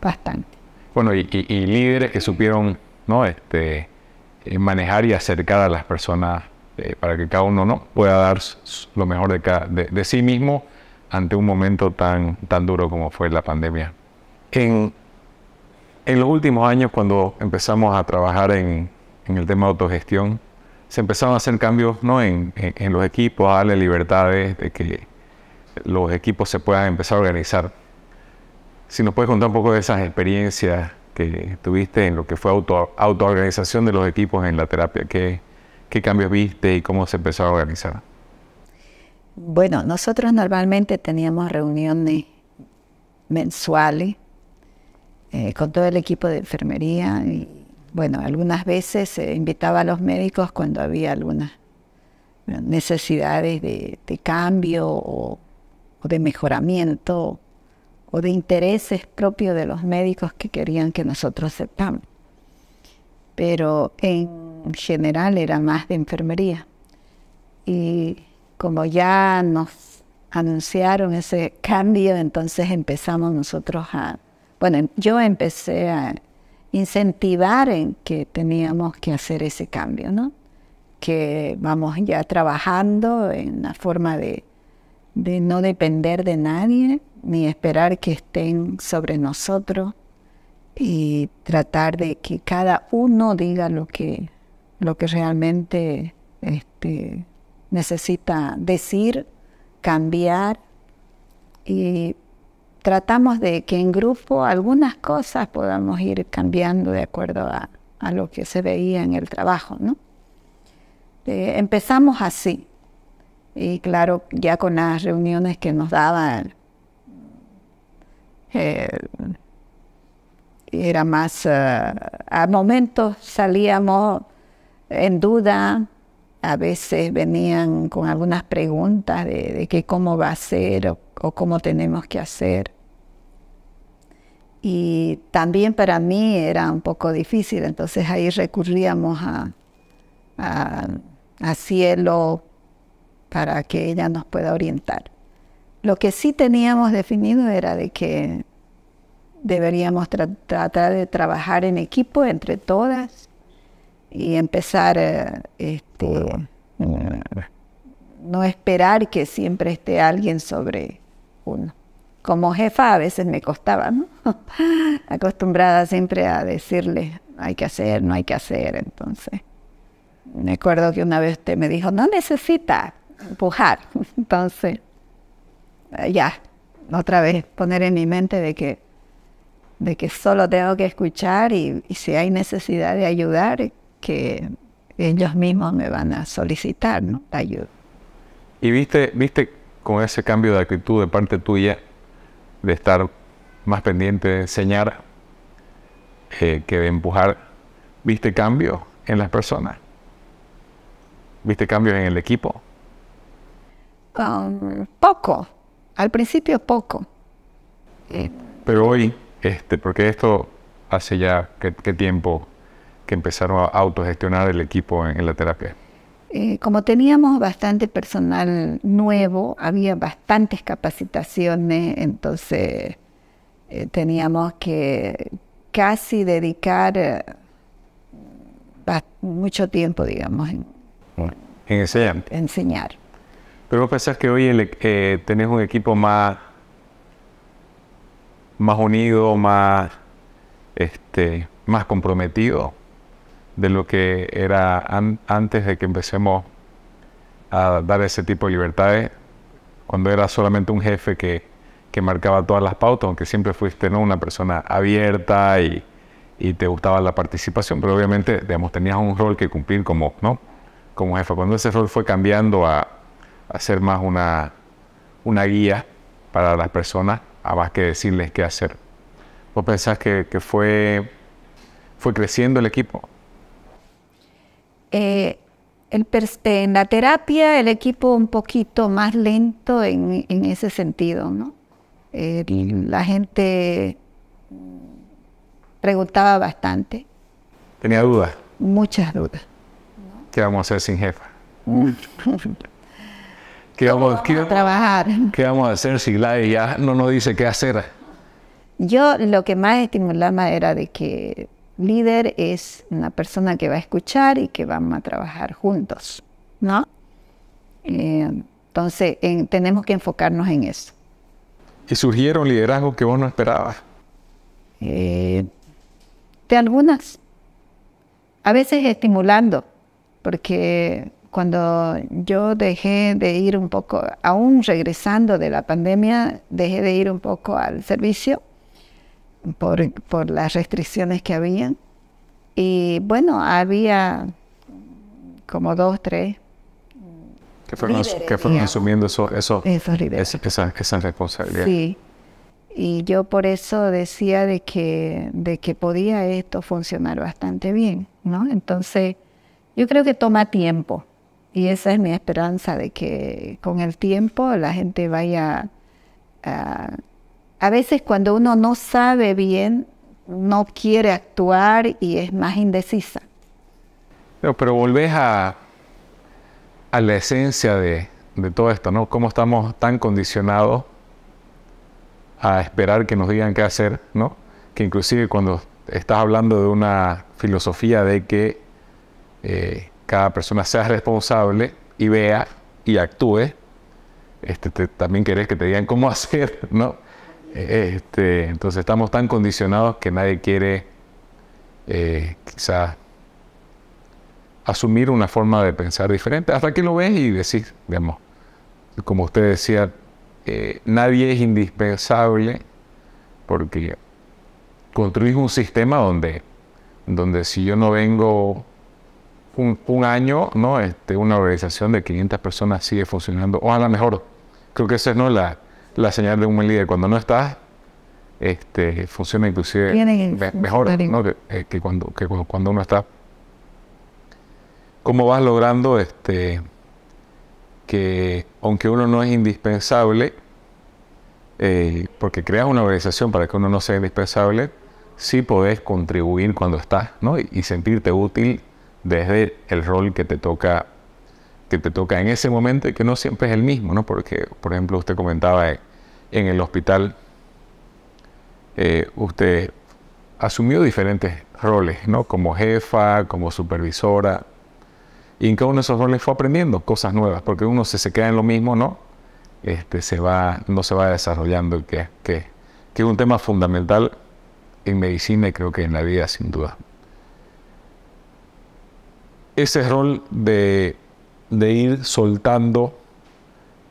bastante. Bueno, y, líderes que supieron ¿no? Este, eh, manejar y acercar a las personas eh, para que cada uno ¿no? pueda dar lo mejor de, sí mismo ante un momento tan, tan duro como fue la pandemia. En, en los últimos años, cuando empezamos a trabajar en, en, el tema de autogestión, se empezaron a hacer cambios ¿no? en, en, los equipos, a darle libertades de que los equipos se puedan empezar a organizar. Si nos puedes contar un poco de esas experiencias que tuviste en lo que fue auto, autoorganización de los equipos en la terapia, ¿qué, ¿Qué cambios viste y cómo se empezó a organizar? Bueno, nosotros normalmente teníamos reuniones mensuales eh, con todo el equipo de enfermería y bueno, algunas veces se eh, invitaba a los médicos cuando había algunas necesidades de, cambio o, de mejoramiento o de intereses propios de los médicos que querían que nosotros sepamos. Pero en general era más de enfermería. Y como ya nos anunciaron ese cambio, entonces empezamos nosotros a, bueno, yo empecé a incentivar en que teníamos que hacer ese cambio, ¿no? Que vamos ya trabajando en la forma de, de no depender de nadie, ni esperar que estén sobre nosotros, y tratar de que cada uno diga lo que lo que realmente este, necesita decir, cambiar y tratamos de que en grupo algunas cosas podamos ir cambiando de acuerdo a, lo que se veía en el trabajo, ¿no? Eh, empezamos así y claro, ya con las reuniones que nos daban eh, era más, eh, a momentos salíamos en duda, a veces venían con algunas preguntas de, cómo va a ser o, cómo tenemos que hacer. Y también para mí era un poco difícil, entonces ahí recurríamos a, a, cielo para que ella nos pueda orientar. Lo que sí teníamos definido era de que deberíamos tratar de trabajar en equipo entre todas y empezar eh, este, eh, no esperar que siempre esté alguien sobre uno. Como jefa a veces me costaba, ¿no? acostumbrada siempre a decirle, hay que hacer, no hay que hacer. Entonces, me acuerdo que una vez usted me dijo, no necesita empujar. Entonces, eh, ya, otra vez poner en mi mente de que, de que solo tengo que escuchar y, y si hay necesidad de ayudar, que ellos mismos me van a solicitar la ayuda. ¿Y viste, viste con ese cambio de actitud de parte tuya, de estar más pendiente de enseñar eh, que de empujar, viste cambio en las personas? ¿Viste cambios en el equipo? Um, poco, al principio poco. Eh, Pero hoy, este, porque esto hace ya qué tiempo que empezaron a autogestionar el equipo en, la terapia? Eh, como teníamos bastante personal nuevo, había bastantes capacitaciones, entonces eh, teníamos que casi dedicar eh, mucho tiempo, digamos, en, enseñar. Pero vos pensás que hoy e, tenés un equipo más, más unido, más, este, más comprometido de lo que era antes de que empecemos a dar ese tipo de libertades, cuando era solamente un jefe que, marcaba todas las pautas, aunque siempre fuiste ¿no? una persona abierta y, y, te gustaba la participación, pero obviamente digamos, tenías un rol que cumplir como, ¿no? como jefe. Cuando ese rol fue cambiando a, a ser más una, una guía para las personas, a más que decirles qué hacer. ¿Vos pensás que, que fue, fue creciendo el equipo? Eh, eh, en la terapia el equipo un poquito más lento en, ese sentido, ¿no? Eh, la gente preguntaba bastante. ¿Tenía dudas? Muchas dudas. ¿Qué vamos a hacer sin jefa? ¿Qué vamos, a trabajar? ¿Qué vamos a hacer si la ya no nos dice qué hacer? Yo lo que más estimulaba era de que líder es una persona que va a escuchar y que vamos a trabajar juntos, ¿no? Eh, entonces tenemos que enfocarnos en eso. ¿Y surgieron liderazgos que vos no esperabas? Eh, de algunas. A veces estimulando, porque cuando yo dejé de ir un poco, aún regresando de la pandemia, dejé de ir un poco al servicio por, las restricciones que habían Y bueno, había como dos, tres. Que fueron, asumiendo eso, esos líderes. Sí. Y yo por eso decía de que, de que podía esto funcionar bastante bien, ¿no? Entonces, yo creo que toma tiempo. Y esa es mi esperanza de que con el tiempo la gente vaya a ah, a veces cuando uno no sabe bien, no quiere actuar y es más indecisa. Pero, volvés a, la esencia de, todo esto, ¿no? Cómo estamos tan condicionados a esperar que nos digan qué hacer, ¿no? Que inclusive cuando estás hablando de una filosofía de que eh, cada persona sea responsable y vea y actúe, este, también querés que te digan cómo hacer, ¿no? Eh, este, entonces estamos tan condicionados que nadie quiere eh, quizás asumir una forma de pensar diferente hasta que lo ves y decís, digamos, como usted decía, eh, nadie es indispensable porque construís un sistema donde, donde si yo no vengo un, año, ¿no? Este, una organización de 500 personas sigue funcionando, o a lo mejor, creo que esa es la, la señal de un líder cuando no estás este, funciona inclusive mejor eh, que, cuando, cuando uno está. ¿Cómo vas logrando este, que aunque uno no es indispensable, eh, porque creas una organización para que uno no sea indispensable, sí podés contribuir cuando estás ¿no? y sentirte útil desde el rol que te toca que te toca en ese momento y que no siempre es el mismo, ¿no? Porque, por ejemplo, usted comentaba en el hospital, eh, usted asumió diferentes roles, ¿no? Como jefa, como supervisora, y en cada uno de esos roles fue aprendiendo cosas nuevas, porque uno se, se queda en lo mismo, ¿no? Este, se va, no se va desarrollando, que, que es un tema fundamental en medicina y creo que en la vida, sin duda. Ese rol de de ir soltando,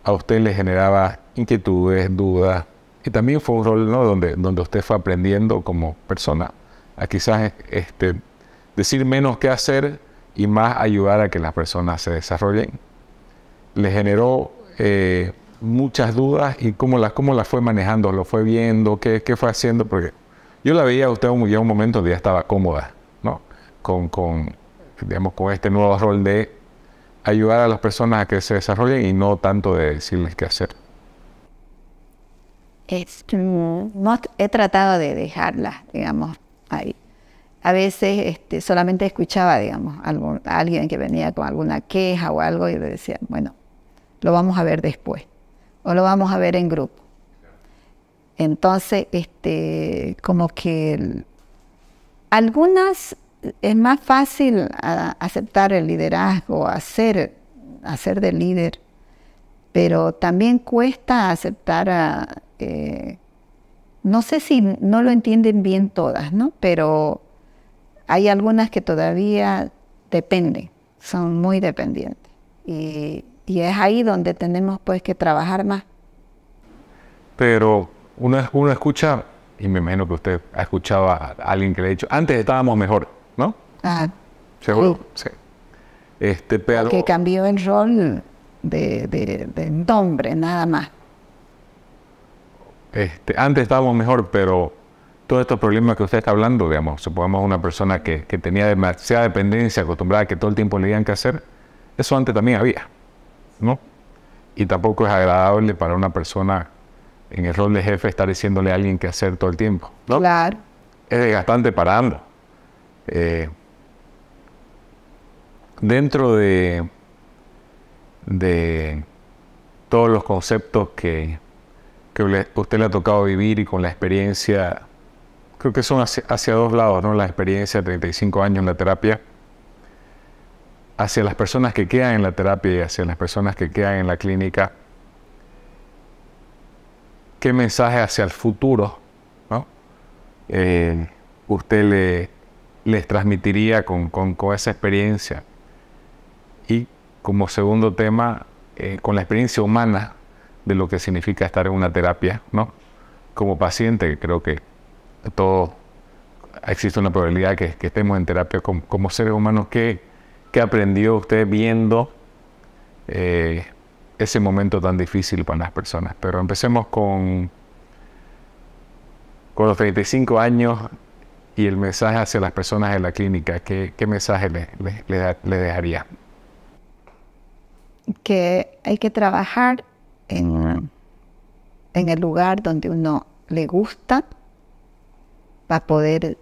a usted le generaba inquietudes, dudas, y también fue un rol ¿no? donde, donde usted fue aprendiendo como persona a quizás este, decir menos qué hacer y más ayudar a que las personas se desarrollen. Le generó eh, muchas dudas y cómo las fue manejando, lo fue viendo, qué, fue haciendo, porque yo la veía a usted muy ya un momento donde ya estaba cómoda, ¿no? con, digamos, con este nuevo rol de ayudar a las personas a que se desarrollen y no tanto de decirles qué hacer. Mm, he tratado de dejarlas, digamos, ahí. A veces este, solamente escuchaba, digamos, a alguien que venía con alguna queja o algo y le decía, bueno, lo vamos a ver después o lo vamos a ver en grupo. Entonces, este, como que algunas es más fácil aceptar el liderazgo, hacer, hacer de líder, pero también cuesta aceptar eh, no sé si no lo entienden bien todas, ¿no? Pero hay algunas que todavía dependen, son muy dependientes. Y, es ahí donde tenemos pues que trabajar más. Pero uno, uno escucha, y me imagino que usted ha escuchado a alguien que le ha dicho, antes estábamos mejor. ¿no? Ah, Seguro, uh. sí. Este, Que cambió el rol de, nombre, nada más. Este, antes estábamos mejor, pero todos estos problemas que usted está hablando, digamos, supongamos una persona que, tenía demasiada dependencia, acostumbrada a que todo el tiempo le dieran que hacer, eso antes también había, ¿no? Y tampoco es agradable para una persona en el rol de jefe estar diciéndole a alguien que hacer todo el tiempo, ¿no? Claro. Es desgastante para ambos. Eh, dentro de, de todos los conceptos que, que usted le ha tocado vivir y con la experiencia, creo que son hacia, dos lados, ¿no? La experiencia de 35 años en la terapia, hacia las personas que quedan en la terapia y hacia las personas que quedan en la clínica. ¿Qué mensaje hacia el futuro, ¿no? Eh, usted le les transmitiría con, esa experiencia. Y como segundo tema, eh, con la experiencia humana de lo que significa estar en una terapia, ¿no? Como paciente, creo que todo existe una probabilidad que, que estemos en terapia como, seres humanos. ¿Qué, aprendió usted viendo eh, ese momento tan difícil para las personas? Pero empecemos con, con los 35 años y el mensaje hacia las personas en la clínica, ¿qué, mensaje le, dejaría? Que hay que trabajar en, el lugar donde uno le gusta para poder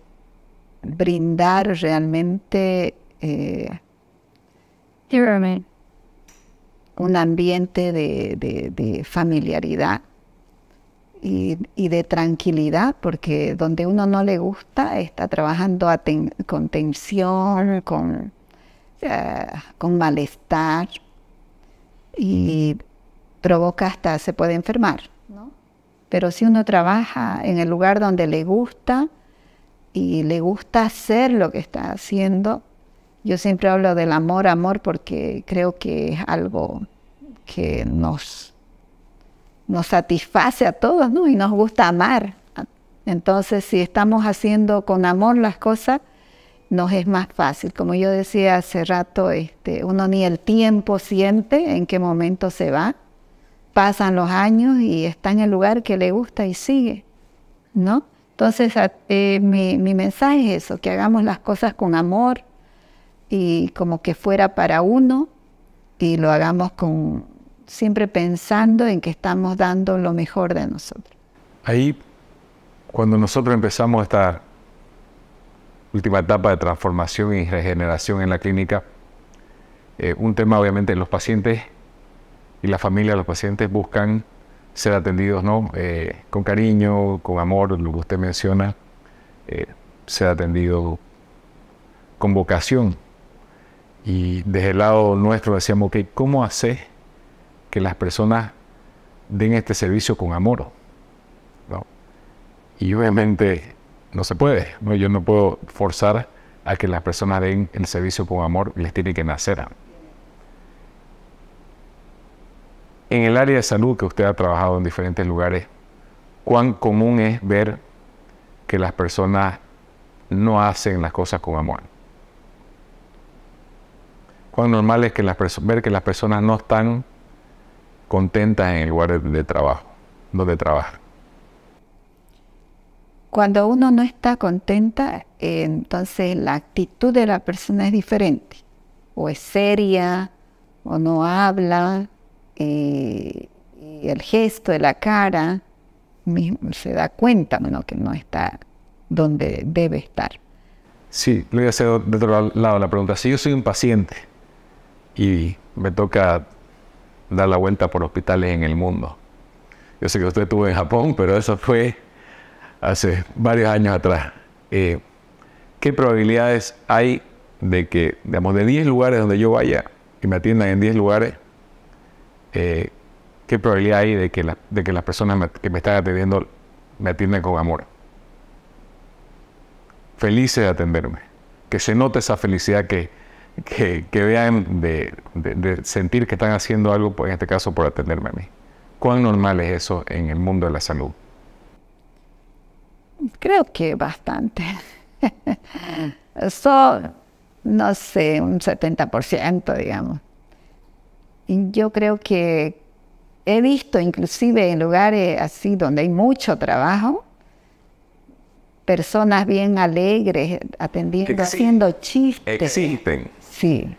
brindar realmente eh, un ambiente de familiaridad y, de tranquilidad, porque donde uno no le gusta está trabajando con tensión, con, eh, con malestar y provoca hasta se puede enfermar. ¿no? Pero si uno trabaja en el lugar donde le gusta y le gusta hacer lo que está haciendo, yo siempre hablo del amor, amor, porque creo que es algo que nos nos satisface a todos, ¿no? Y nos gusta amar. Entonces, si estamos haciendo con amor las cosas, nos es más fácil. Como yo decía hace rato, este, uno ni el tiempo siente en qué momento se va. Pasan los años y está en el lugar que le gusta y sigue, ¿no? Entonces, eh, mi mensaje es eso, que hagamos las cosas con amor y como que fuera para uno y lo hagamos con siempre pensando en que estamos dando lo mejor de nosotros. Ahí, cuando nosotros empezamos esta última etapa de transformación y regeneración en la clínica, eh, un tema obviamente los pacientes y la familia de los pacientes buscan ser atendidos eh, con cariño, con amor, lo que usted menciona, eh, ser atendido con vocación. Y desde el lado nuestro decíamos que cómo haces? que las personas den este servicio con amor. Y obviamente no se puede. Yo no puedo forzar a que las personas den el servicio con amor, les tiene que nacer. En el área de salud que usted ha trabajado en diferentes lugares, ¿cuán común es ver que las personas no hacen las cosas con amor? ¿Cuán normal es que las ver que las personas no están contenta en el lugar de, trabajo, donde trabaja. Cuando uno no está contenta, eh, entonces la actitud de la persona es diferente. O es seria, o no habla, eh, y el gesto de la cara mismo se da cuenta bueno, que no está donde debe estar. Sí, lo voy a hacer de otro lado la pregunta. Si yo soy un paciente y me toca dar la vuelta por hospitales en el mundo. Yo sé que usted estuvo en Japón, pero eso fue hace varios años atrás. Eh, ¿Qué probabilidades hay de que, digamos, de 10 lugares donde yo vaya y me atiendan en 10 lugares, eh, qué probabilidad hay de que, que las personas que me están atendiendo me atiendan con amor? Felices de atenderme. Que se note esa felicidad que, que, vean de, sentir que están haciendo algo, pues, en este caso por atenderme a mí. ¿Cuán normal es eso en el mundo de la salud? Creo que bastante. Eso, no sé, un 70%, digamos. Y Yo creo que he visto inclusive en lugares así donde hay mucho trabajo, personas bien alegres atendiendo, haciendo chistes. Existen. Sí.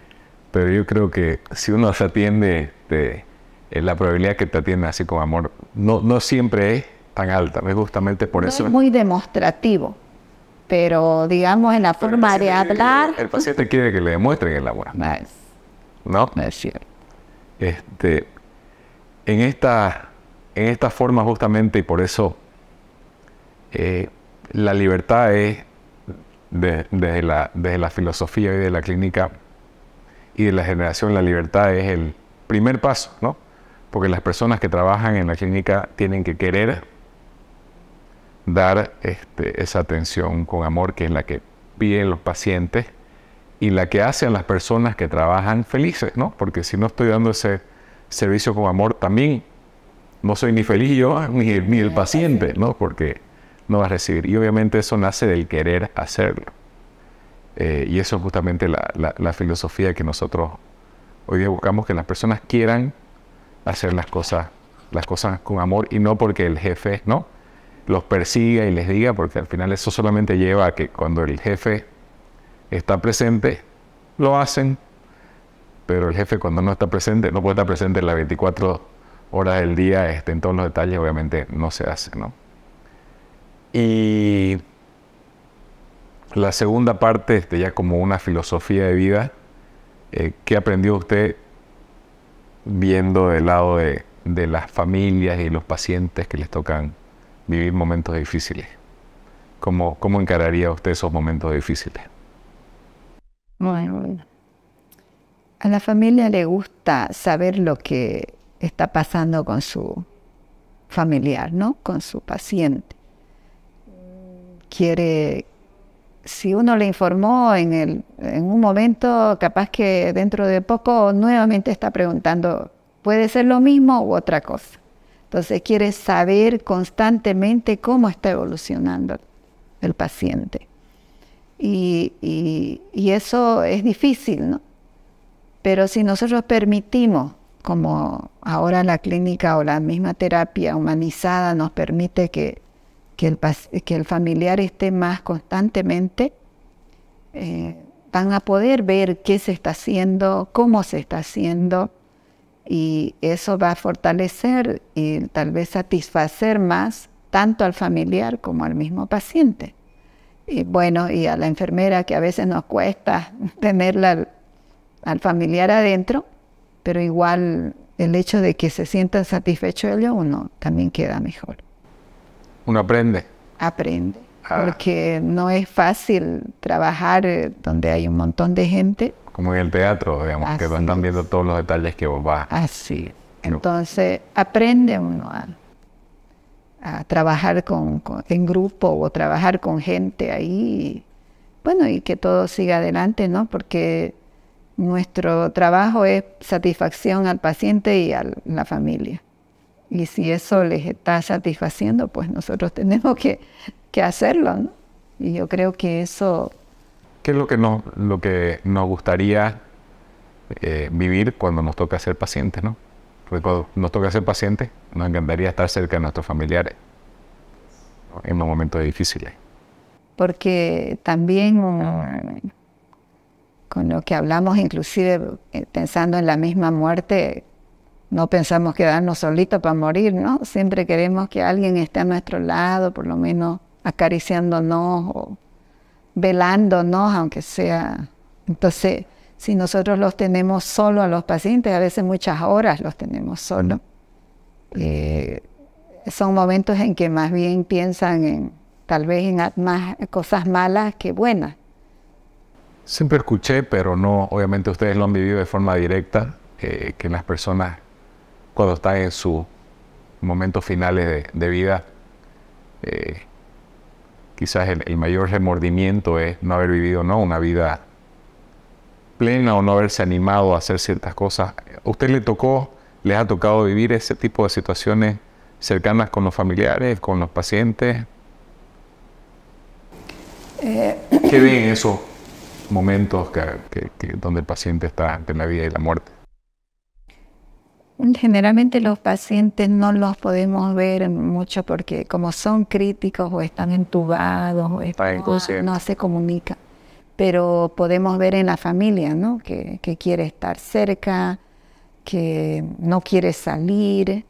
Pero yo creo que si uno se atiende, la probabilidad que te atiendan así con amor no, no siempre es tan alta, justamente por eso. Es muy demostrativo, pero digamos en la forma de hablar. el paciente quiere que le demuestren el amor. No ¿No? es Este, en, esta, en esta forma justamente, y por eso eh, la libertad es, desde, la, desde la filosofía y de la clínica, y de la generación La Libertad es el primer paso, ¿no? Porque las personas que trabajan en la clínica tienen que querer dar este, esa atención con amor que es la que piden los pacientes y la que hacen las personas que trabajan felices, ¿no? Porque si no estoy dando ese servicio con amor, también no soy ni feliz yo ni, ni el paciente, ¿no? Porque no va a recibir. Y obviamente eso nace del querer hacerlo. Eh, y eso es justamente la, filosofía que nosotros hoy día buscamos, que las personas quieran hacer las cosas, las cosas con amor y no porque el jefe ¿no? los persiga y les diga, porque al final eso solamente lleva a que cuando el jefe está presente, lo hacen, pero el jefe cuando no está presente, no puede estar presente en las 24 horas del día, este, en todos los detalles, obviamente no se hace. Y la segunda parte, este, ya como una filosofía de vida, eh, ¿qué aprendió usted viendo del lado de, las familias y los pacientes que les tocan vivir momentos difíciles? ¿Cómo, encararía usted esos momentos difíciles? Bueno, a la familia le gusta saber lo que está pasando con su familiar, ¿no? Con su paciente. Quiere si uno le informó en, un momento, capaz que dentro de poco nuevamente está preguntando, ¿puede ser lo mismo u otra cosa? Entonces quiere saber constantemente cómo está evolucionando el paciente. Y, y eso es difícil, ¿no? Pero si nosotros permitimos, como ahora la clínica o la misma terapia humanizada nos permite que que el, familiar esté más constantemente, eh, van a poder ver qué se está haciendo, cómo se está haciendo, y eso va a fortalecer y tal vez satisfacer más tanto al familiar como al mismo paciente. Y bueno, y a la enfermera que a veces nos cuesta tenerla al, familiar adentro, pero igual el hecho de que se sientan satisfecho ellos, uno también queda mejor. Uno aprende. Aprende. Ah. Porque no es fácil trabajar eh, donde hay un montón de gente. Como en el teatro, digamos, que van están viendo todos los detalles que vos vas. Así. Entonces, aprende uno a, trabajar en grupo o trabajar con gente ahí. bueno, y que todo siga adelante, ¿no? Porque nuestro trabajo es satisfacción al paciente y a la familia. Y si eso les está satisfaciendo, pues nosotros tenemos que, hacerlo. ¿no? Y yo creo que eso... ¿Qué es lo que, lo que nos gustaría eh, vivir cuando nos toca ser pacientes? ¿no? Porque cuando nos toca ser pacientes, nos encantaría estar cerca de nuestros familiares en los momentos difíciles. Porque también mm, con lo que hablamos, inclusive eh, pensando en la misma muerte, no pensamos quedarnos solitos para morir, ¿no? Siempre queremos que alguien esté a nuestro lado, por lo menos acariciándonos o velándonos, aunque sea. Entonces, si nosotros los tenemos solo a los pacientes, a veces muchas horas los tenemos solos. Eh, son momentos en que más bien piensan en tal vez en más cosas malas que buenas. Siempre escuché, pero no, obviamente ustedes lo han vivido de forma directa, eh, que las personas cuando está en sus momentos finales de, vida, eh, quizás el, mayor remordimiento es no haber vivido ¿no? una vida plena o no haberse animado a hacer ciertas cosas. usted le tocó, les ha tocado vivir ese tipo de situaciones cercanas con los familiares, con los pacientes? Eh, ¿Qué ven esos momentos donde el paciente está entre la vida y la muerte? Generalmente los pacientes no los podemos ver mucho porque como son críticos o están entubados o no, se comunica, Pero podemos ver en la familia, ¿no? Que, quiere estar cerca, que no quiere salir,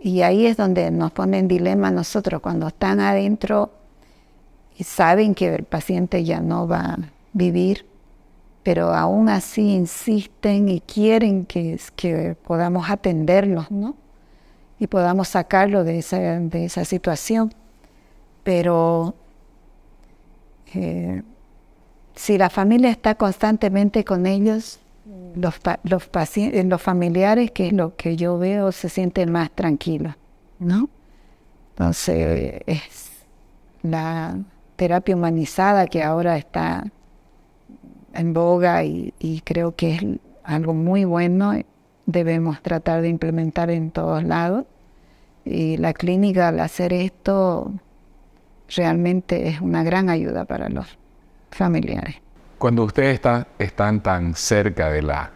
y ahí es donde nos ponen dilema nosotros cuando están adentro y saben que el paciente ya no va a vivir pero aún así insisten y quieren que, que podamos atenderlos, ¿no? Y podamos sacarlo de esa, situación. Pero eh, si la familia está constantemente con ellos, mm. los, eh, los familiares, que es lo que yo veo, se sienten más tranquilos, ¿no? Entonces, es la terapia humanizada que ahora está en boga y, creo que es algo muy bueno. Debemos tratar de implementar en todos lados. Y la clínica al hacer esto realmente es una gran ayuda para los familiares. Cuando ustedes están tan cerca de la,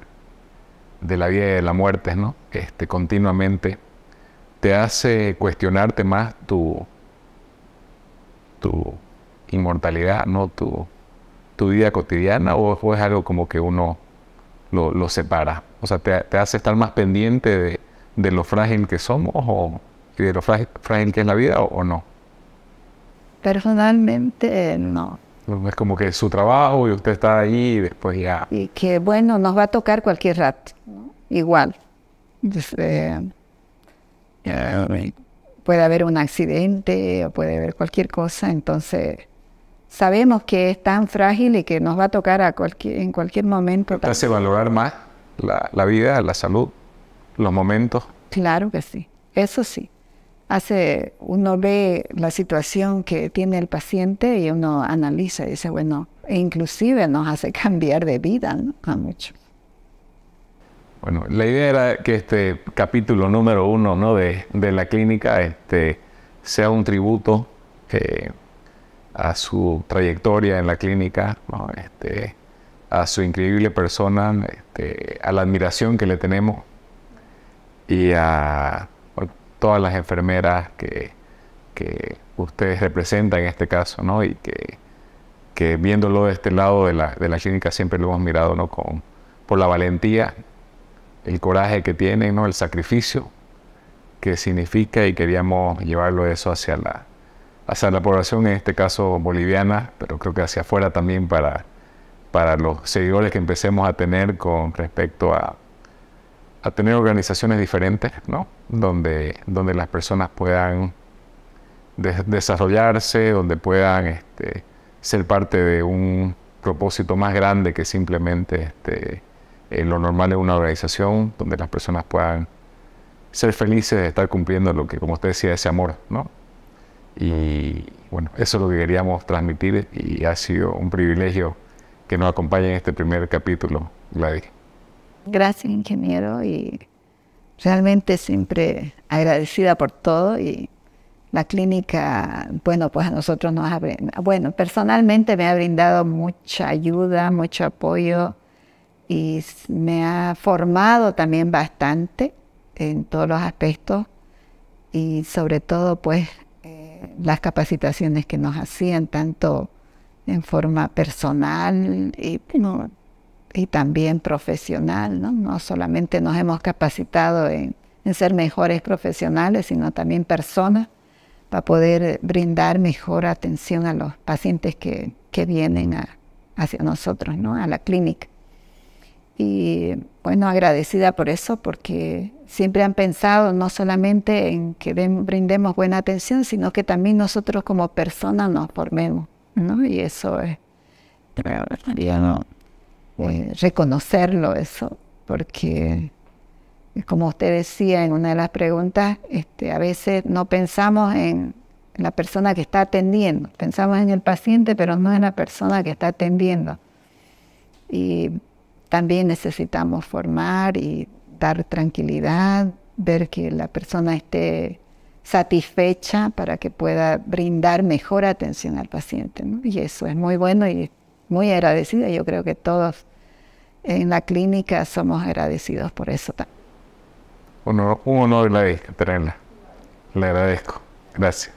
de la vida y de la muerte, ¿no? Este, continuamente, ¿te hace cuestionarte más tu, tu inmortalidad, ¿no? Tu, tu vida cotidiana o, es algo como que uno lo, separa? O sea, te, hace estar más pendiente de, lo frágil que somos o de lo frágil, que es la vida o, no? Personalmente, no. Es como que su trabajo y usted está ahí y después ya. Y que bueno, nos va a tocar cualquier rato, igual. Este, eh, puede haber un accidente o puede haber cualquier cosa, entonces sabemos que es tan frágil y que nos va a tocar a cualquier, en cualquier momento. Te hace valorar más la, vida, la salud, los momentos. Claro que sí, eso sí. Hace, uno ve la situación que tiene el paciente y uno analiza y dice, bueno, e inclusive nos hace cambiar de vida ¿no? a mucho. Bueno, la idea era que este capítulo número uno ¿no? de, la clínica este, sea un tributo que... Eh, a su trayectoria en la clínica, este, a su increíble persona, este, a la admiración que le tenemos y a todas las enfermeras que, que ustedes representan en este caso, ¿no? Y que, viéndolo de este lado de la, clínica siempre lo hemos mirado, ¿no? Con, por la valentía, el coraje que tienen, ¿no? El sacrificio que significa y queríamos llevarlo eso hacia la, hacia la población, en este caso boliviana, pero creo que hacia afuera también para, para los seguidores que empecemos a tener con respecto a, a tener organizaciones diferentes, ¿no? Donde, donde las personas puedan desarrollarse, donde puedan este, ser parte de un propósito más grande que simplemente este, lo normal es una organización, donde las personas puedan ser felices de estar cumpliendo lo que, como usted decía, ese amor, ¿no? Y bueno, eso es lo que queríamos transmitir y ha sido un privilegio que nos acompañe en este primer capítulo, Gladys. Gracias, ingeniero, y realmente siempre agradecida por todo y la clínica, bueno, pues a nosotros nos ha brindado, bueno, personalmente me ha brindado mucha ayuda, mucho apoyo y me ha formado también bastante en todos los aspectos y sobre todo pues las capacitaciones que nos hacían, tanto en forma personal y, y también profesional. ¿no? solamente nos hemos capacitado en, ser mejores profesionales, sino también personas para poder brindar mejor atención a los pacientes que, vienen hacia nosotros, ¿no? a la clínica. Y bueno, agradecida por eso, porque siempre han pensado no solamente en que brindemos buena atención, sino que también nosotros como personas nos formemos, ¿no? Y eso es, ¿no? Eh, reconocerlo eso, porque eh, como usted decía en una de las preguntas, este, a veces no pensamos en la persona que está atendiendo, pensamos en el paciente, pero no en la persona que está atendiendo. Y también necesitamos formar y tranquilidad, ver que la persona esté satisfecha para que pueda brindar mejor atención al paciente. Y eso es muy bueno y muy agradecida. Yo creo que todos en la clínica somos agradecidos por eso. también. un honor la tenerla. Le agradezco. Gracias.